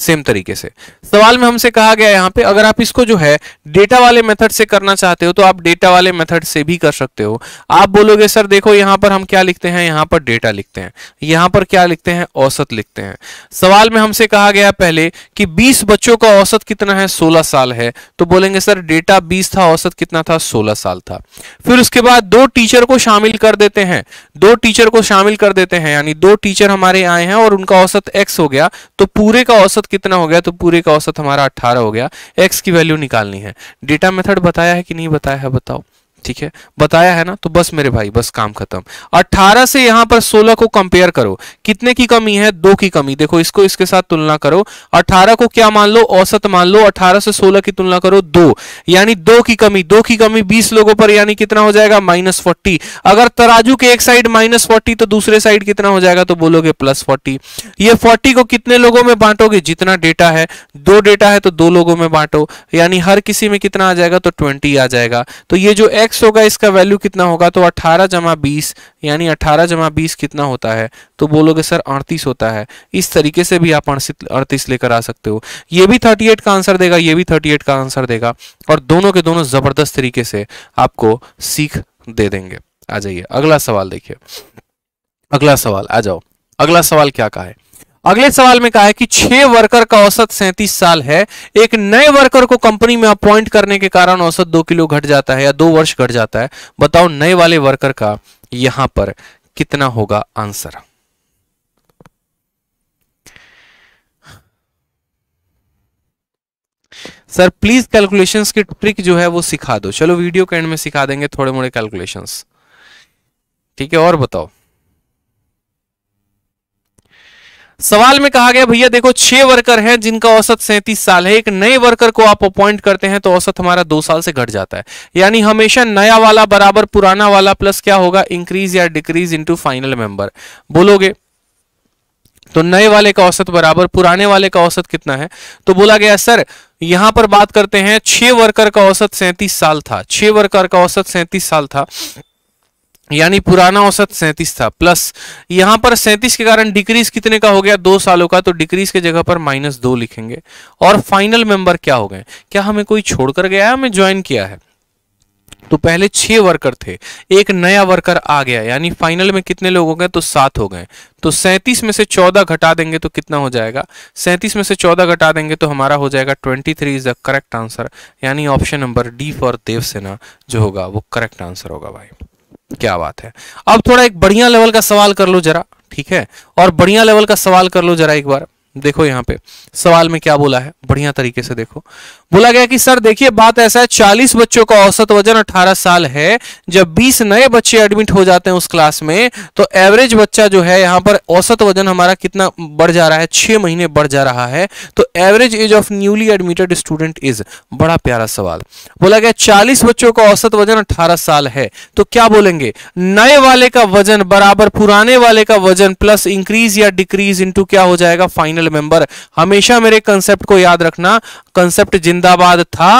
सेम तरीके से सवाल में हमसे कहा गया यहाँ पे अगर आप इसको जो है डेटा वाले मेथड से करना चाहते हो तो आप डेटा वाले मेथड से भी कर सकते हो आप बोलोगे सर देखो यहाँ पर हम क्या लिखते हैं यहाँ पर डेटा लिखते हैं यहाँ पर क्या लिखते हैं औसत लिखते हैं सवाल में हमसे कहा गया पहले कि बीस बच्चों का औसत कितना है सोलह साल है तो बोलेंगे सर डेटा बीस था औसत कितना था सोलह साल था फिर उसके बाद दो टीचर को शामिल कर देते हैं दो टीचर को शामिल कर देते हैं यानी दो टीचर हमारे आए हैं और उनका औसत एक्स हो गया तो पूरे का औसत कितना हो गया तो पूरे का औसत हमारा अट्ठारह हो गया एक्स की वैल्यू निकालनी है डेटा मेथड बताया है कि नहीं बताया है बताओ ठीक है बताया है ना तो बस मेरे भाई बस काम खत्म 18 से यहां पर 16 को कंपेयर करो कितने की कमी है दो की कमी देखो इसको इसके साथ तुलना करो 18 को क्या मान लो औसत मान लो 18 से 16 की तुलना करो दो यानी दो की कमी दो की कमी 20 लोगों पर यानी कितना हो जाएगा माइनस फोर्टी अगर तराजू के एक साइड माइनस फोर्टी तो दूसरे साइड कितना हो जाएगा तो बोलोगे प्लस फोर्टी ये फोर्टी को कितने लोगों में बांटोगे जितना डेटा है दो डेटा है तो दो लोगों में बांटो यानी हर किसी में कितना आ जाएगा तो ट्वेंटी आ जाएगा तो ये जो एक्स एक्स होगा इसका वैल्यू कितना होगा तो 18 जमा बीस यानी 18 जमा बीस कितना होता है तो बोलोगे सर अड़तीस होता है इस तरीके से भी आप अड़तीस लेकर आ सकते हो ये भी 38 का आंसर देगा ये भी 38 का आंसर देगा और दोनों के दोनों जबरदस्त तरीके से आपको सीख दे देंगे आ जाइए अगला सवाल देखिए अगला सवाल आ जाओ अगला सवाल क्या कहा है अगले सवाल में कहा है कि छह वर्कर का औसत सैंतीस साल है एक नए वर्कर को कंपनी में अपॉइंट करने के कारण औसत दो किलो घट जाता है या दो वर्ष घट जाता है बताओ नए वाले वर्कर का यहां पर कितना होगा आंसर सर प्लीज कैलकुलेशंस की ट्रिक जो है वो सिखा दो चलो वीडियो के एंड में सिखा देंगे थोड़े मोड़े कैलकुलेशंस ठीक है और बताओ सवाल में कहा गया भैया देखो छह वर्कर हैं जिनका औसत सैंतीस साल है एक नए वर्कर को आप अपॉइंट करते हैं तो औसत हमारा दो साल से घट जाता है यानी हमेशा नया वाला बराबर पुराना वाला प्लस क्या होगा इंक्रीज या डिक्रीज इनटू फाइनल मेंबर बोलोगे तो नए वाले का औसत बराबर पुराने वाले का औसत कितना है तो बोला गया सर यहां पर बात करते हैं छह वर्कर का औसत सैंतीस साल था छह वर्कर का औसत सैंतीस साल था यानी पुराना औसत सैंतीस था प्लस यहाँ पर सैंतीस के कारण डिक्रीज कितने का हो गया दो सालों का तो डिक्रीज के जगह पर माइनस दो लिखेंगे और फाइनल मेंबर क्या हो गए क्या हमें कोई छोड़कर गया है हमें ज्वाइन किया है तो पहले छह वर्कर थे एक नया वर्कर आ गया यानी फाइनल में कितने लोग हो गए तो सात हो गए तो सैंतीस में से चौदह घटा देंगे तो कितना हो जाएगा सैंतीस में से चौदह घटा देंगे तो हमारा हो जाएगा twenty three is the correct answer यानी option number D for Devsena जो होगा वो करेक्ट आंसर होगा भाई क्या बात है अब थोड़ा एक बढ़िया लेवल का सवाल कर लो जरा ठीक है और बढ़िया लेवल का सवाल कर लो जरा एक बार देखो यहाँ पे सवाल में क्या बोला है बढ़िया तरीके से देखो बोला गया कि सर देखिए बात ऐसा है 40 बच्चों का औसत वजन 18 साल है जब 20 नए बच्चे एडमिट हो जाते हैं उस क्लास में तो एवरेज बच्चा जो है यहाँ पर औसत वजन हमारा कितना बढ़ जा रहा है छह महीने बढ़ जा रहा है तो average age of newly admitted student is बड़ा प्यारा सवाल बोला गया चालीस बच्चों का औसत वजन अठारह साल है तो क्या बोलेंगे नए वाले का वजन बराबर पुराने वाले का वजन प्लस इंक्रीज या डिक्रीज इंटू क्या हो जाएगा फाइनल फाइनल मेंबर हमेशा मेरे कंसेप्ट को याद रखना कंसेप्ट जिंदाबाद था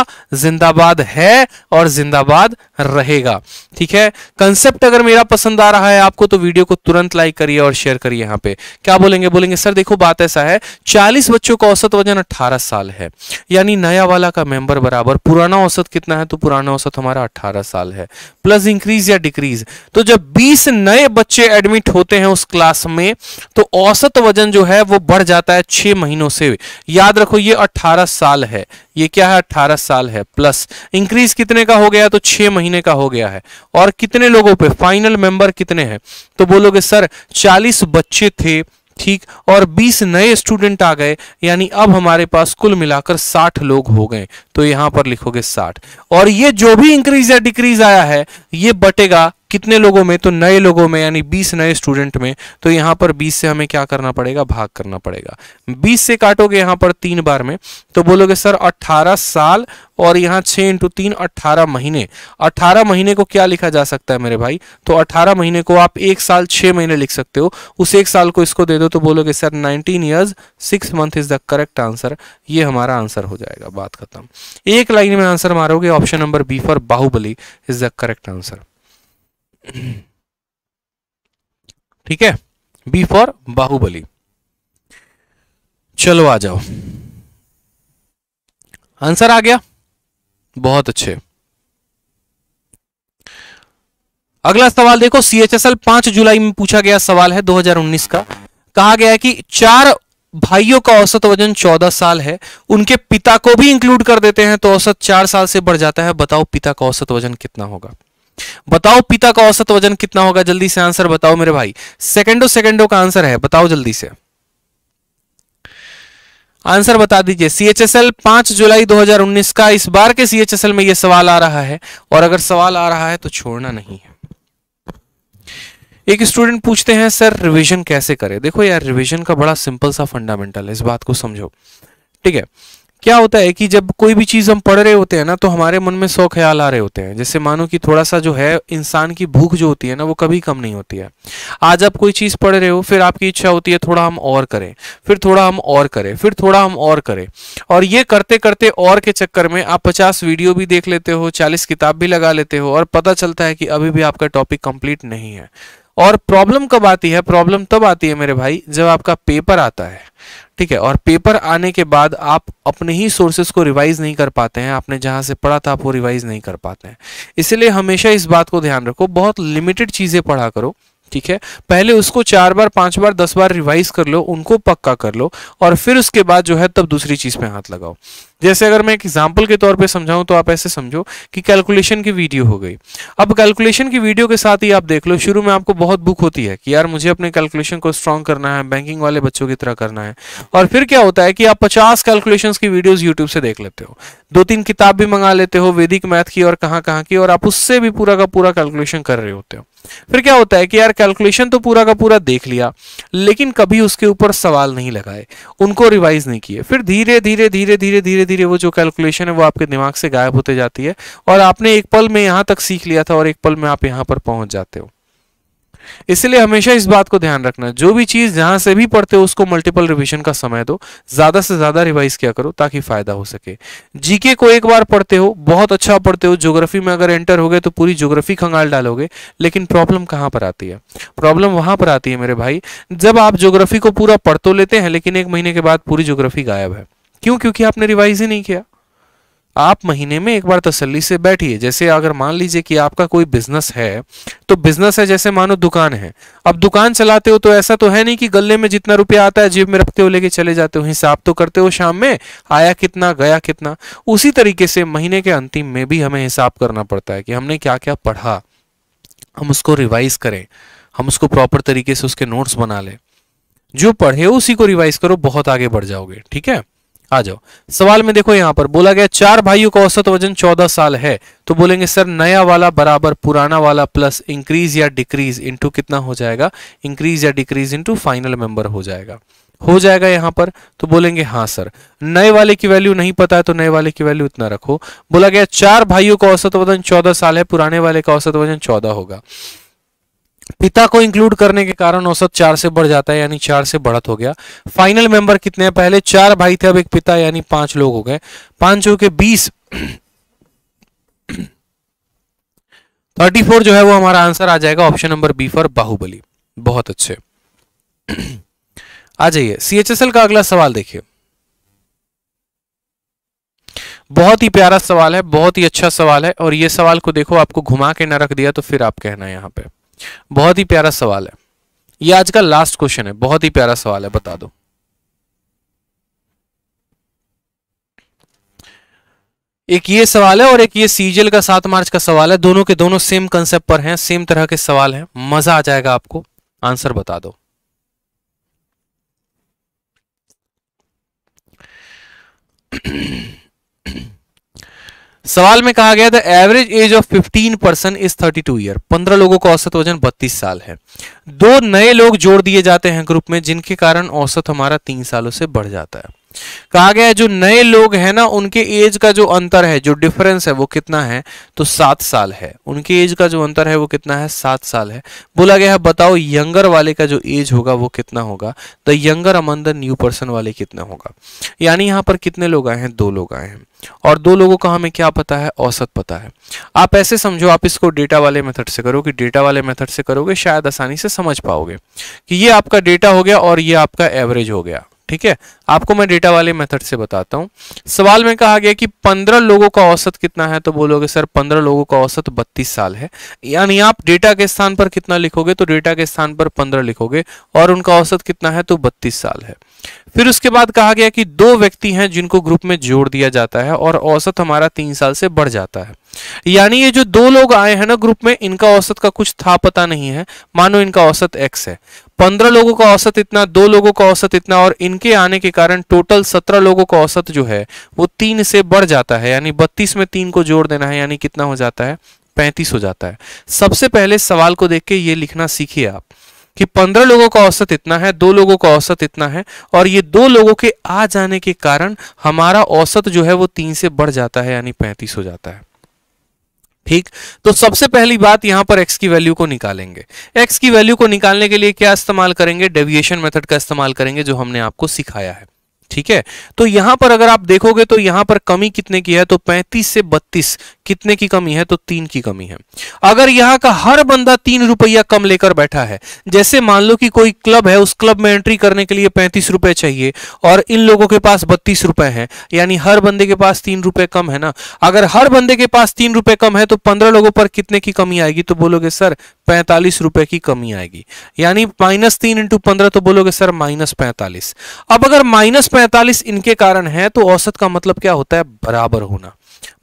जिंदाबाद है और जिंदाबाद रहेगा ठीक है कंसेप्ट अगर मेरा पसंद आ रहा है आपको तो वीडियो को तुरंत लाइक करिए और शेयर करिए यहां पे क्या बोलेंगे बोलेंगे सर देखो बात ऐसा है चालीस बच्चों का औसत वजन अट्ठारह साल है यानी नया वाला का मेंबर बराबर पुराना औसत कितना है तो पुराना औसत हमारा अट्ठारह साल है प्लस इंक्रीज या डिक्रीज तो जब बीस नए बच्चे एडमिट होते हैं उस क्लास में तो औसत वजन जो है वो बढ़ जाता है होता है छह महीनों से याद रखो ये अठारह साल है ये क्या है 18 साल है प्लस इंक्रीज कितने का हो गया तो छह महीने का हो गया है और कितने लोगों पे फाइनल मेंबर कितने हैं तो बोलोगे सर चालीस बच्चे थे ठीक और 20 नए स्टूडेंट आ गए यानी अब हमारे पास कुल मिलाकर 60 लोग हो गए तो यहां पर लिखोगे 60 और ये जो भी इंक्रीज या डिक्रीज आया है ये बटेगा कितने लोगों में तो नए लोगों में यानी बीस नए स्टूडेंट में तो यहाँ पर बीस से हमें क्या करना पड़ेगा भाग करना पड़ेगा बीस से काटोगे यहाँ पर तीन बार में तो बोलोगे सर अट्ठारह साल और यहाँ 6 इंटू तीन अट्ठारह महीने अट्ठारह महीने को क्या लिखा जा सकता है मेरे भाई तो अट्ठारह महीने को आप एक साल छः महीने लिख सकते हो उस एक साल को इसको दे दो तो बोलोगे sir 19 years six month is the correct answer ये हमारा आंसर हो जाएगा बात खत्म एक लाइन में आंसर मारोगे option number B for Baahubali is the correct answer ठीक है बी फॉर बाहुबली चलो आ जाओ आंसर आ गया बहुत अच्छे अगला सवाल देखो सीएचएसएल पांच जुलाई में पूछा गया सवाल है 2019 का कहा गया है कि चार भाइयों का औसत वजन 14 साल है उनके पिता को भी इंक्लूड कर देते हैं तो औसत चार साल से बढ़ जाता है बताओ पिता का औसत वजन कितना होगा बताओ पिता का औसत वजन कितना होगा जल्दी से आंसर बताओ मेरे भाई सेकेंडो सेकेंडो का आंसर है बताओ जल्दी से आंसर बता दीजिए सीएचएसएल पांच जुलाई 2019 का इस बार के सीएचएसएल में यह सवाल आ रहा है और अगर सवाल आ रहा है तो छोड़ना नहीं है एक स्टूडेंट पूछते हैं सर रिवीजन कैसे करें देखो यार रिवीजन का बड़ा सिंपल सा फंडामेंटल है इस बात को समझो ठीक है क्या होता है कि जब कोई भी चीज़ हम पढ़ रहे होते हैं ना तो हमारे मन में सौ ख्याल आ रहे होते हैं जैसे मानो कि थोड़ा सा जो है इंसान की भूख जो होती है ना वो कभी कम नहीं होती है आज आप कोई चीज़ पढ़ रहे हो फिर आपकी इच्छा होती है थोड़ा हम और करें फिर थोड़ा हम और करें फिर थोड़ा हम और करें और ये करते करते और के चक्कर में आप पचास वीडियो भी देख लेते हो चालीस किताब भी लगा लेते हो और पता चलता है कि अभी भी आपका टॉपिक कंप्लीट नहीं है और प्रॉब्लम कब आती है प्रॉब्लम तब आती है मेरे भाई जब आपका पेपर आता है ठीक है और पेपर आने के बाद आप अपने ही सोर्सेस को रिवाइज नहीं कर पाते हैं आपने जहां से पढ़ा था आप वो रिवाइज नहीं कर पाते हैं इसलिए हमेशा इस बात को ध्यान रखो बहुत लिमिटेड चीज़ें पढ़ा करो ठीक है पहले उसको चार बार पांच बार दस बार रिवाइज कर लो उनको पक्का कर लो और फिर उसके बाद जो है तब दूसरी चीज पे हाथ लगाओ जैसे अगर मैं एक एग्जाम्पल के तौर पे समझाऊं तो आप ऐसे समझो कि कैलकुलेशन की वीडियो हो गई अब कैलकुलेशन की वीडियो के साथ ही आप देख लो शुरू में आपको बहुत बुक होती है कि यार मुझे अपने कैलकुलेशन को स्ट्रांग करना है बैंकिंग वाले बच्चों की तरह करना है और फिर क्या होता है कि आप पचास कैलकुलेशन की वीडियो यूट्यूब से देख लेते हो दो तीन किताब भी मंगा लेते हो वैदिक मैथ की और कहाँ कहाँ की और आप उससे भी पूरा का पूरा कैलकुलेशन कर रहे होते हो फिर क्या होता है कि यार कैलकुलेशन तो पूरा का पूरा देख लिया लेकिन कभी उसके ऊपर सवाल नहीं लगाए उनको रिवाइज नहीं किए फिर धीरे धीरे धीरे धीरे धीरे धीरे वो जो कैलकुलेशन है वो आपके दिमाग से गायब होते जाती है और आपने एक पल में यहां तक सीख लिया था और एक पल में आप यहां पर पहुंच जाते हो इसलिए हमेशा इस बात को ध्यान रखना जो भी चीज़ जहां से भी पढ़ते हो उसको मल्टीपल रिविजन का समय दो ज़्यादा से ज़्यादा रिवाइज किया करो ताकि फ़ायदा हो सके जीके को एक बार पढ़ते हो बहुत अच्छा पढ़ते हो ज्योग्राफी में अगर एंटर हो गए तो पूरी ज्योग्राफी खंगाल डालोगे लेकिन प्रॉब्लम कहां पर आती है प्रॉब्लम वहां पर आती है मेरे भाई जब आप ज्योग्राफी को पूरा पढ़ तो लेते हैं लेकिन एक महीने के बाद पूरी ज्योग्राफी गायब है क्यों क्योंकि आपने रिवाइज ही नहीं किया आप महीने में एक बार तसल्ली से बैठिए जैसे अगर मान लीजिए कि आपका कोई बिजनेस है तो बिजनेस है जैसे मानो दुकान है अब दुकान चलाते हो तो ऐसा तो है नहीं कि गले में जितना रुपया आता है जेब में रखते हो लेके चले जाते हो हिसाब तो करते हो शाम में आया कितना गया कितना उसी तरीके से महीने के अंतिम में भी हमें हिसाब करना पड़ता है कि हमने क्या क्या पढ़ा हम उसको रिवाइज करें हम उसको प्रॉपर तरीके से उसके नोट्स बना लें जो पढ़े उसी को रिवाइज करो बहुत आगे बढ़ जाओगे ठीक है आ जाओ सवाल में देखो यहाँ पर बोला गया चार भाइयों का औसत वजन चौदह साल है तो बोलेंगे सर नया वाला बराबर पुराना वाला प्लस इंक्रीज या डिक्रीज इंटू कितना हो जाएगा इंक्रीज या डिक्रीज इंटू फाइनल मेंबर हो जाएगा हो जाएगा यहाँ पर तो बोलेंगे हाँ सर नए वाले की वैल्यू नहीं पता है तो नए वाले की वैल्यू इतना रखो बोला गया चार भाइयों का औसत वजन चौदह साल है पुराने वाले का औसत वजन चौदह होगा पिता को इंक्लूड करने के कारण औसत चार से बढ़ जाता है यानी चार से बढ़त हो गया फाइनल मेंबर कितने हैं पहले चार भाई थे अब एक पिता यानी पांच लोग हो गए पांच हो के बीस थर्टी फोर जो है वो हमारा आंसर आ जाएगा option number B for Baahubali बहुत अच्छे आ जाइए सीएचएसएल का अगला सवाल देखिए बहुत ही प्यारा सवाल है बहुत ही अच्छा सवाल है और ये सवाल को देखो आपको घुमा के ना रख दिया तो फिर आप कहना यहां पर बहुत ही प्यारा सवाल है ये आज का लास्ट क्वेश्चन है बहुत ही प्यारा सवाल है बता दो एक ये सवाल है और एक ये सीजल का सात मार्च का सवाल है दोनों के दोनों सेम कंसेप्ट पर हैं सेम तरह के सवाल हैं मजा आ जाएगा आपको आंसर बता दो सवाल में कहा गया था average age of 15 person is 32 year 15 लोगों का औसत वजन 32 साल है दो नए लोग जोड़ दिए जाते हैं ग्रुप में जिनके कारण औसत हमारा तीन सालों से बढ़ जाता है कहा गया है जो नए लोग हैं ना उनके एज का जो अंतर है जो डिफरेंस है वो कितना है तो सात साल है उनके एज का जो अंतर है वो कितना है सात साल है बोला गया है बताओ यंगर वाले का जो एज होगा वो कितना होगा the younger among the new person वाले कितना होगा यानी यहाँ पर कितने लोग आए हैं दो लोग आए हैं और दो लोगों का हमें क्या पता है औसत पता है आप ऐसे समझो आप इसको डेटा वाले मेथड से करो कि डेटा वाले मेथड से करोगे शायद आसानी से समझ पाओगे कि ये आपका डेटा हो गया और ये आपका एवरेज हो गया ठीक है आपको मैं डेटा वाले मेथड से बताता हूँ सवाल में कहा गया कि पंद्रह लोगों का औसत कितना है तो बोलोगे सर पंद्रह लोगों का औसत बत्तीस साल है यानी आप डेटा के स्थान पर कितना लिखोगे तो डेटा के स्थान पर पंद्रह लिखोगे और उनका औसत कितना है तो बत्तीस साल है फिर उसके बाद कहा गया कि दो व्यक्ति हैं जिनको ग्रुप में जोड़ दिया जाता है और औसत हमारा तीन साल से बढ़ जाता है यानी ये जो दो लोग आए हैं ना ग्रुप में इनका औसत का कुछ था पता नहीं है मानो इनका औसत एक्स है पंद्रह लोगों का औसत इतना दो लोगों का औसत इतना और इनके आने के कारण टोटल सत्रह लोगों का औसत जो है वो तीन से बढ़ जाता है यानी बत्तीस में तीन को जोड़ देना है यानी कितना हो जाता है पैंतीस हो जाता है सबसे पहले सवाल को देख के ये लिखना सीखिए आप कि पंद्रह लोगों का औसत इतना है दो लोगों का औसत इतना है और ये दो लोगों के आ जाने के कारण हमारा औसत जो है वो तीन से बढ़ जाता है यानी पैंतीस हो जाता है ठीक तो सबसे पहली बात यहां पर एक्स की वैल्यू को निकालेंगे एक्स की वैल्यू को निकालने के लिए क्या इस्तेमाल करेंगे डेविएशन मेथड का इस्तेमाल करेंगे जो हमने आपको सिखाया है ठीक है तो यहां पर अगर आप देखोगे तो यहां पर कमी कितने की है तो 35 से 32 कितने की कमी है तो तीन की कमी है अगर यहाँ का हर बंदा तीन रुपया कम लेकर बैठा है जैसे मान लो कि कोई क्लब है उस क्लब में एंट्री करने के लिए पैंतीस रुपए चाहिए और इन लोगों के पास बत्तीस रुपए है यानी हर बंदे के पास तीन रुपए कम है ना अगर हर बंदे के पास तीन रुपए कम है तो पंद्रह लोगों पर कितने की कमी आएगी तो बोलोगे सर पैंतालीस रुपए की कमी आएगी यानी माइनस तीन इंटू पंद्रह तो बोलोगे सर माइनस पैंतालीस अब अगर माइनस पैंतालीस इनके कारण है तो औसत का मतलब क्या होता है बराबर होना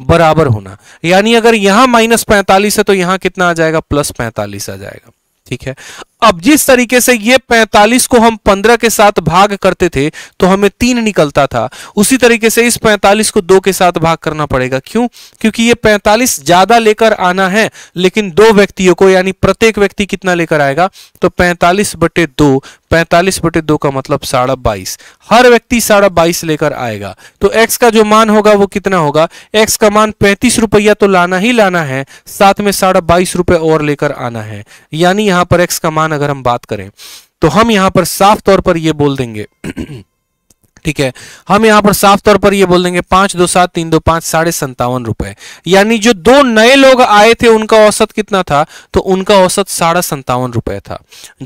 बराबर होना यानी अगर यहां माइनस पैंतालीस है तो यहां कितना आ जाएगा प्लस पैंतालीस आ जाएगा ठीक है अब जिस तरीके से ये 45 को हम 15 के साथ भाग करते थे तो हमें तीन निकलता था उसी तरीके से इस 45 को दो के साथ भाग करना पड़ेगा क्यों क्योंकि ये 45 ज्यादा लेकर आना है लेकिन दो व्यक्तियों को यानी प्रत्येक व्यक्ति कितना लेकर आएगा तो 45 बटे दो पैंतालीस बटे दो का मतलब साढ़ा बाईस हर व्यक्ति साढ़ा बाईस लेकर आएगा तो x का जो मान होगा वो कितना होगा x का मान पैंतीस रुपया तो लाना ही लाना है साथ में साढ़ा बाईस रुपये और लेकर आना है यानी यहां पर x का मान अगर हम बात करें तो हम यहां पर साफ तौर पर यह बोल देंगे ठीक है हम यहां पर साफ तौर पर ये बोल देंगे पांच दो सात तीन दो पांच साढ़े संतावन रुपए यानी जो दो नए लोग आए थे उनका औसत कितना था तो उनका औसत साढ़े संतावन रुपए था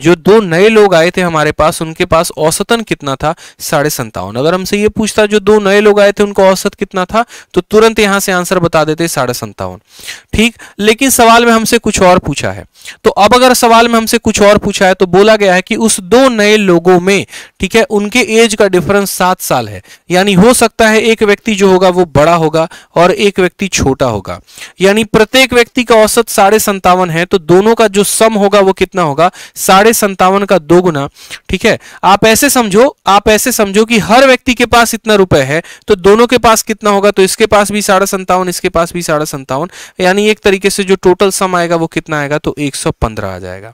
जो दो नए लोग आए थे हमारे पास उनके पास औसतन कितना था साढ़े संतावन अगर हमसे ये पूछता जो दो नए लोग आए थे उनका औसत कितना था तो तुरंत यहां से आंसर बता देते साढ़े संतावन ठीक लेकिन सवाल में हमसे कुछ और पूछा है तो अब अगर सवाल में हमसे कुछ और पूछा है तो बोला गया है कि उस दो नए लोगों में ठीक है उनके एज का डिफरेंस सात साल है यानी हो सकता है एक व्यक्ति जो होगा वो बड़ा होगा और एक व्यक्ति छोटा होगा यानी प्रत्येक व्यक्ति का औसत साढ़े संतावन है तो दोनों का जो सम होगा वो कितना होगा साढ़े संतावन का दो गुना ठीक है आप ऐसे समझो आप ऐसे समझो कि हर व्यक्ति के पास इतना रुपए है तो दोनों के पास कितना होगा तो इसके पास भी साढ़े संतावन इसके पास भी साढ़े संतावन यानी एक तरीके से जो टोटल सम आएगा वो कितना आएगा तो एक आ जाएगा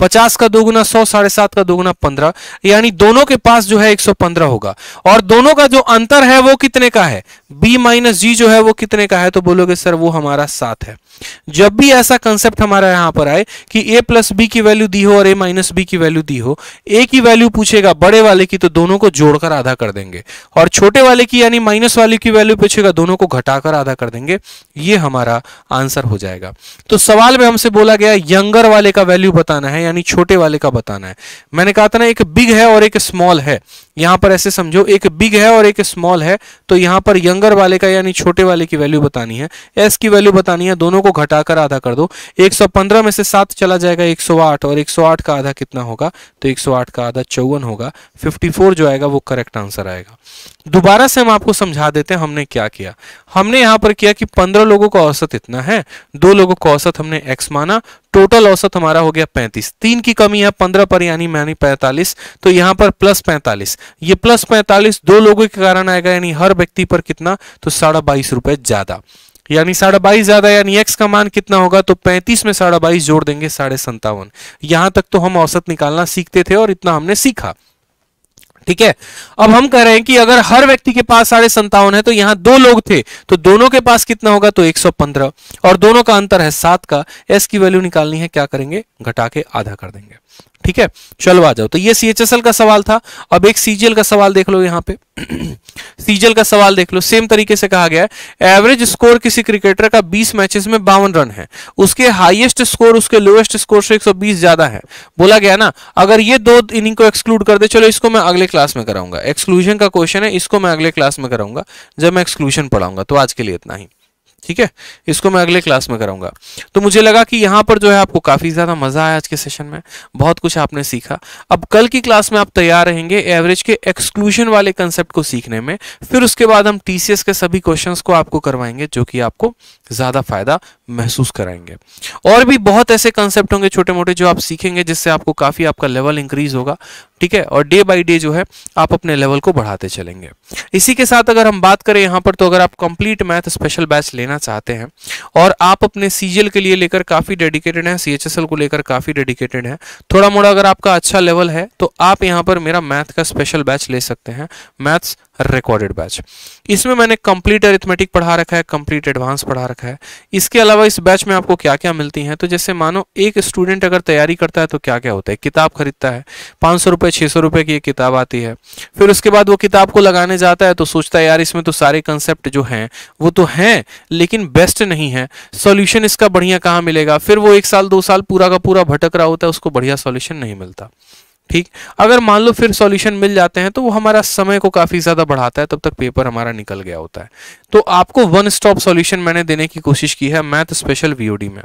पचास का दोगुना सौ साढ़े सात का दोगुना पंद्रह यानी दोनों के पास जो है पंद्रह होगा और दोनों का जो अंतर है वो कितने का है b माइनस जी जो है वो कितने का है तो बोलोगे सर वो हमारा सात है जब भी ऐसा कंसेप्ट हमारा यहां पर आए कि ए प्लस बी की वैल्यू दी हो और ए माइनस बी की वैल्यू दी हो ए की वैल्यू पूछेगा बड़े वाले की तो दोनों को जोड़कर आधा कर देंगे और छोटे वाले की यानी माइनस वाले की वैल्यू पूछेगा दोनों को घटाकर आधा कर देंगे ये हमारा आंसर हो जाएगा तो सवाल में हमसे बोला गया यंगर वाले का वैल्यू बताना है यानी छोटे वाले का बताना है मैंने कहा था ना एक बिग है और एक स्मॉल है यहां पर ऐसे समझो एक बिग है और एक स्मॉल है तो यहां पर यंगर वाले का यानी छोटे वाले की वैल्यू बतानी है एस की वैल्यू बतानी है दोनों को घटाकर आधा कर दो 115 में से सात चला जाएगा 108 और 108 का आधा कितना होगा तो 108 का आधा चौवन होगा 54 जो आएगा वो करेक्ट आंसर आएगा दोबारा से हम आपको समझा देते हैं हमने क्या किया हमने यहाँ पर किया कि 15 लोगों का औसत इतना है दो लोगों का औसत हमने x माना टोटल औसत हमारा हो गया 35 तीन की कमी है 15 पर यानी मैंने 45 तो यहाँ पर प्लस 45 ये प्लस 45 दो लोगों के कारण आएगा यानी हर व्यक्ति पर कितना तो साढ़े बाईस रुपए ज्यादा यानी साढ़े बाईस ज्यादा यानी एक्स का मान कितना होगा तो पैंतीस में साढ़े बाईस जोड़ देंगे साढ़े संतावन यहां तक तो हम औसत निकालना सीखते थे और इतना हमने सीखा ठीक है अब हम कह रहे हैं कि अगर हर व्यक्ति के पास साढ़े संतावन है तो यहाँ दो लोग थे तो दोनों के पास कितना होगा तो 115 और दोनों का अंतर है सात का एस की वैल्यू निकालनी है क्या करेंगे घटा के आधा कर देंगे ठीक है चलो आ जाओ तो ये सीएचएसएल का सवाल था अब एक सीजीएल का सवाल देख लो यहाँ पे सीजीएल का सवाल देख लो सेम तरीके से कहा गया है एवरेज स्कोर किसी क्रिकेटर का 20 मैचेस में बावन रन है उसके हाईएस्ट स्कोर उसके लोएस्ट स्कोर से 120 ज्यादा है बोला गया ना अगर ये दो इनिंग को एक्सक्लूड कर दे चलो इसको मैं अगले क्लास में कराऊंगा एक्सक्लूजन का क्वेश्चन है इसको मैं अगले क्लास में कराऊंगा जब मैं एक्सक्लूजन पढ़ाऊंगा तो आज के लिए इतना ही ठीक है इसको मैं अगले क्लास में कराऊंगा तो मुझे लगा कि यहाँ पर जो है आपको काफ़ी ज़्यादा मज़ा आया आज के सेशन में बहुत कुछ आपने सीखा अब कल की क्लास में आप तैयार रहेंगे एवरेज के एक्सक्लूजन वाले कंसेप्ट को सीखने में फिर उसके बाद हम टी के सभी क्वेश्चन को आपको करवाएंगे जो कि आपको ज़्यादा फायदा महसूस कराएंगे और भी बहुत ऐसे कंसेप्ट होंगे छोटे मोटे जो आप सीखेंगे जिससे आपको काफ़ी आपका लेवल इंक्रीज होगा ठीक है और डे बाय डे जो है आप अपने लेवल को बढ़ाते चलेंगे इसी के साथ अगर हम बात करें यहां पर तो अगर आप कंप्लीट मैथ स्पेशल बैच लेना करना चाहते हैं और आप अपने सीजीएल के लिए लेकर काफ़ी डेडिकेटेड हैं सी को लेकर काफ़ी डेडिकेटेड हैं थोड़ा मोड़ा अगर आपका अच्छा लेवल है तो आप यहाँ पर मेरा मैथ का स्पेशल बैच ले सकते हैं मैथ्स रिकॉर्डेड बैच इसमें मैंने कंप्लीट अरिथमेटिक पढ़ा रखा है कंप्लीट एडवांस पढ़ा रखा है इसके अलावा इस बैच में आपको क्या क्या मिलती हैं तो जैसे मानो एक स्टूडेंट अगर तैयारी करता है तो क्या क्या होता है किताब खरीदता है पाँच सौ रुपये छः सौ रुपये की किताब आती है फिर उसके बाद वो किताब को लगाने जाता है तो सोचता है यार इसमें तो सारे कंसेप्ट जो हैं वो तो हैं लेकिन बेस्ट नहीं है सोल्यूशन इसका बढ़िया कहाँ मिलेगा फिर वो एक साल दो साल पूरा का पूरा भटक रहा होता है उसको बढ़िया सोल्यूशन नहीं मिलता ठीक अगर मान लो फिर सॉल्यूशन मिल जाते हैं तो वो हमारा समय को काफ़ी ज़्यादा बढ़ाता है तब तक पेपर हमारा निकल गया होता है तो आपको वन स्टॉप सॉल्यूशन मैंने देने की कोशिश की है मैथ स्पेशल वीओडी में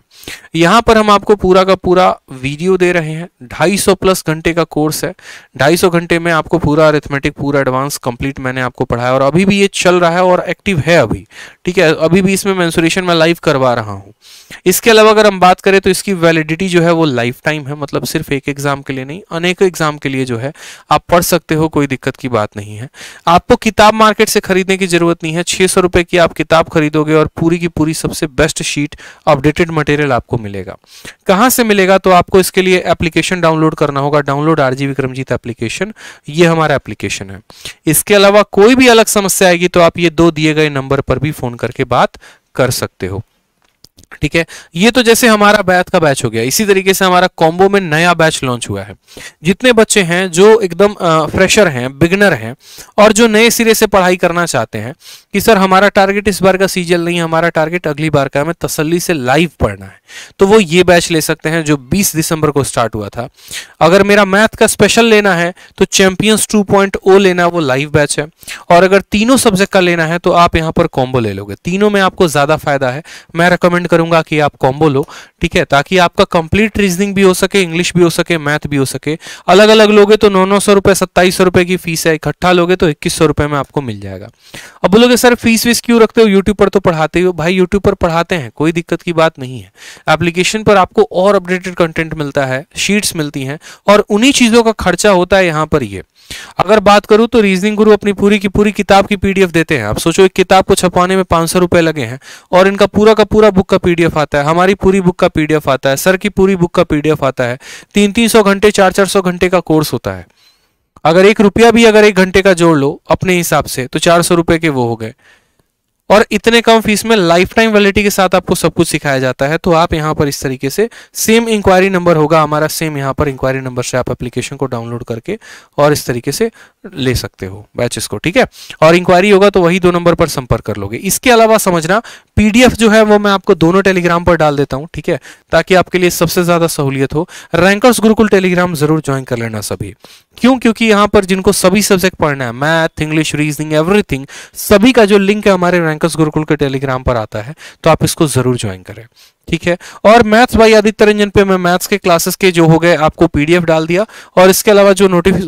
यहां पर हम आपको पूरा का पूरा वीडियो दे रहे हैं 250 प्लस घंटे का कोर्स है 250 घंटे में आपको पूरा अरिथमेटिक पूरा एडवांस कंप्लीट मैंने आपको पढ़ाया और अभी भी ये चल रहा है और एक्टिव है अभी ठीक है अभी भी इसमें मैंसुरेशन मैं लाइव करवा रहा हूँ इसके अलावा अगर हम बात करें तो इसकी वैलिडिटी जो है वो लाइफ टाइम है मतलब सिर्फ एक एग्जाम के लिए नहीं अनेक एग्जाम के लिए जो है आप पढ़ सकते हो कोई दिक्कत की बात नहीं है आपको किताब मार्केट से खरीदने की जरूरत नहीं है छह सौ रुपए की आप किताब खरीदोगे और पूरी की पूरी सबसे बेस्ट शीट अपडेटेड मटेरियल आपको मिलेगा कहां से मिलेगा तो आपको इसके लिए एप्लीकेशन डाउनलोड करना होगा डाउनलोड आरजी विक्रमजीत एप्लीकेशन ये हमारा एप्लीकेशन है इसके अलावा कोई भी अलग समस्या आएगी तो आप ये दो दिए गए नंबर पर भी फोन करके बात कर सकते हो ठीक है ये तो जैसे हमारा बैच का बैच हो गया इसी तरीके से हमारा कॉम्बो में नया बैच लॉन्च हुआ है जितने बच्चे हैं जो एकदम फ्रेशर हैं बिगनर हैं और जो नए सिरे से पढ़ाई करना चाहते हैं कि सर हमारा टारगेट इस बार का सीजल नहीं हमारा टारगेट अगली बार का हमें तसली से लाइव पढ़ना है तो वो ये बैच ले सकते हैं जो बीस दिसंबर को स्टार्ट हुआ था अगर मेरा मैथ का स्पेशल लेना है तो चैंपियंस टू oh लेना वो लाइव बैच है और अगर तीनों सब्जेक्ट का लेना है तो आप यहाँ पर कॉम्बो ले लोगे तीनों में आपको ज़्यादा फायदा है मैं रिकमेंड करूँ करूंगा कि आप कॉम्बो लो ठीक है ताकि आपका कंप्लीट रीजनिंग भी हो सके इंग्लिश भी हो सके मैथ भी हो सके अलग अलग लोगे तो नौ नौ सौ रुपये सत्ताईस सौ रुपये की फीस है इकट्ठा लोगे तो इक्कीस सौ रुपये में आपको मिल जाएगा अब बोलोगे सर फीस वीस क्यों रखते हो यूट्यूब पर तो पढ़ाते हो भाई यूट्यूब पर पढ़ाते हैं कोई दिक्कत की बात नहीं है एप्लीकेशन पर आपको और अपडेटेड कंटेंट मिलता है शीट्स मिलती हैं और उन्हीं चीज़ों का खर्चा होता है यहाँ पर ये अगर बात करूं तो रीजनिंग गुरु अपनी पूरी की पूरी किताब की पीडीएफ देते हैं आप सोचो एक किताब को छपाने में पांच सौ रुपए लगे हैं और इनका पूरा का पूरा बुक का पीडीएफ आता है हमारी पूरी बुक का पीडीएफ आता है सर की पूरी बुक का पीडीएफ आता है तीन तीन सौ घंटे चार चार सौ घंटे का कोर्स होता है अगर एक रुपया भी अगर एक घंटे का जोड़ लो अपने हिसाब से तो चार सौ रुपए के वो हो गए और इतने कम फीस में लाइफ टाइम वैलिडिटी के साथ आपको सब कुछ सिखाया जाता है तो आप यहाँ पर इस तरीके से सेम इंक्वायरी नंबर होगा हमारा सेम यहाँ पर इंक्वायरी नंबर से आप एप्लीकेशन को डाउनलोड करके और इस तरीके से ले सकते हो बैचेस को ठीक है और इंक्वायरी होगा तो वही दो नंबर पर संपर्क कर लोगे इसके अलावा समझना पीडीएफ जो है वो मैं आपको दोनों टेलीग्राम पर डाल देता हूं ठीक है ताकि आपके लिए सबसे ज्यादा सहूलियत हो रैंकर्स गुरुकुल टेलीग्राम जरूर ज्वाइन कर लेना सभी क्यों क्योंकि यहां पर जिनको सभी सब्जेक्ट पढ़ना है मैथ इंग्लिश रीजनिंग एवरीथिंग सभी का जो लिंक है हमारे रैंकर्स गुरुकुल के टेलीग्राम पर आता है तो आप इसको जरूर ज्वाइन करें ठीक है और मैथ्स भाई आदित्य रंजन पे मैं मैथ्स के क्लासेस के जो हो गए आपको पीडीएफ डाल दिया और इसके अलावा जो नोटिस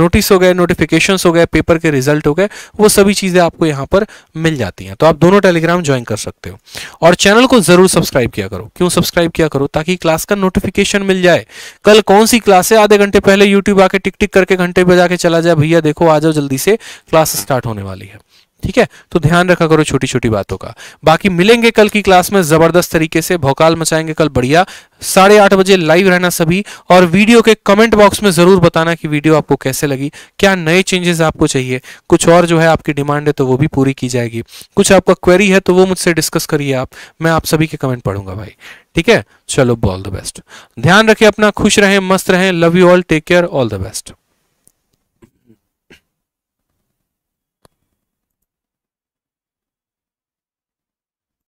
नोटिस हो गए नोटिफिकेशन हो गए पेपर के रिजल्ट हो गए वो सभी चीज़ें आपको यहाँ पर मिल जाती हैं तो आप दोनों टेलीग्राम ज्वाइन कर सकते हो और चैनल को ज़रूर सब्सक्राइब किया करो क्यों सब्सक्राइब किया करो ताकि क्लास का नोटिफिकेशन मिल जाए कल कौन सी क्लास है आधे घंटे पहले यूट्यूब आके टिक टिक करके घंटे बजा के चला जाए भैया देखो आ जाओ जल्दी से क्लास स्टार्ट होने वाली है ठीक है तो ध्यान रखा करो छोटी छोटी बातों का बाकी मिलेंगे कल की क्लास में जबरदस्त तरीके से भौकाल मचाएंगे कल बढ़िया साढ़े आठ बजे लाइव रहना सभी और वीडियो के कमेंट बॉक्स में जरूर बताना कि वीडियो आपको कैसे लगी क्या नए चेंजेस आपको चाहिए कुछ और जो है आपकी डिमांड है तो वो भी पूरी की जाएगी कुछ आपका क्वेरी है तो वो मुझसे डिस्कस करिए आप मैं आप सभी के कमेंट पढ़ूंगा भाई ठीक है चलो ऑल द बेस्ट ध्यान रखिए अपना खुश रहें मस्त रहें love you all take care all the best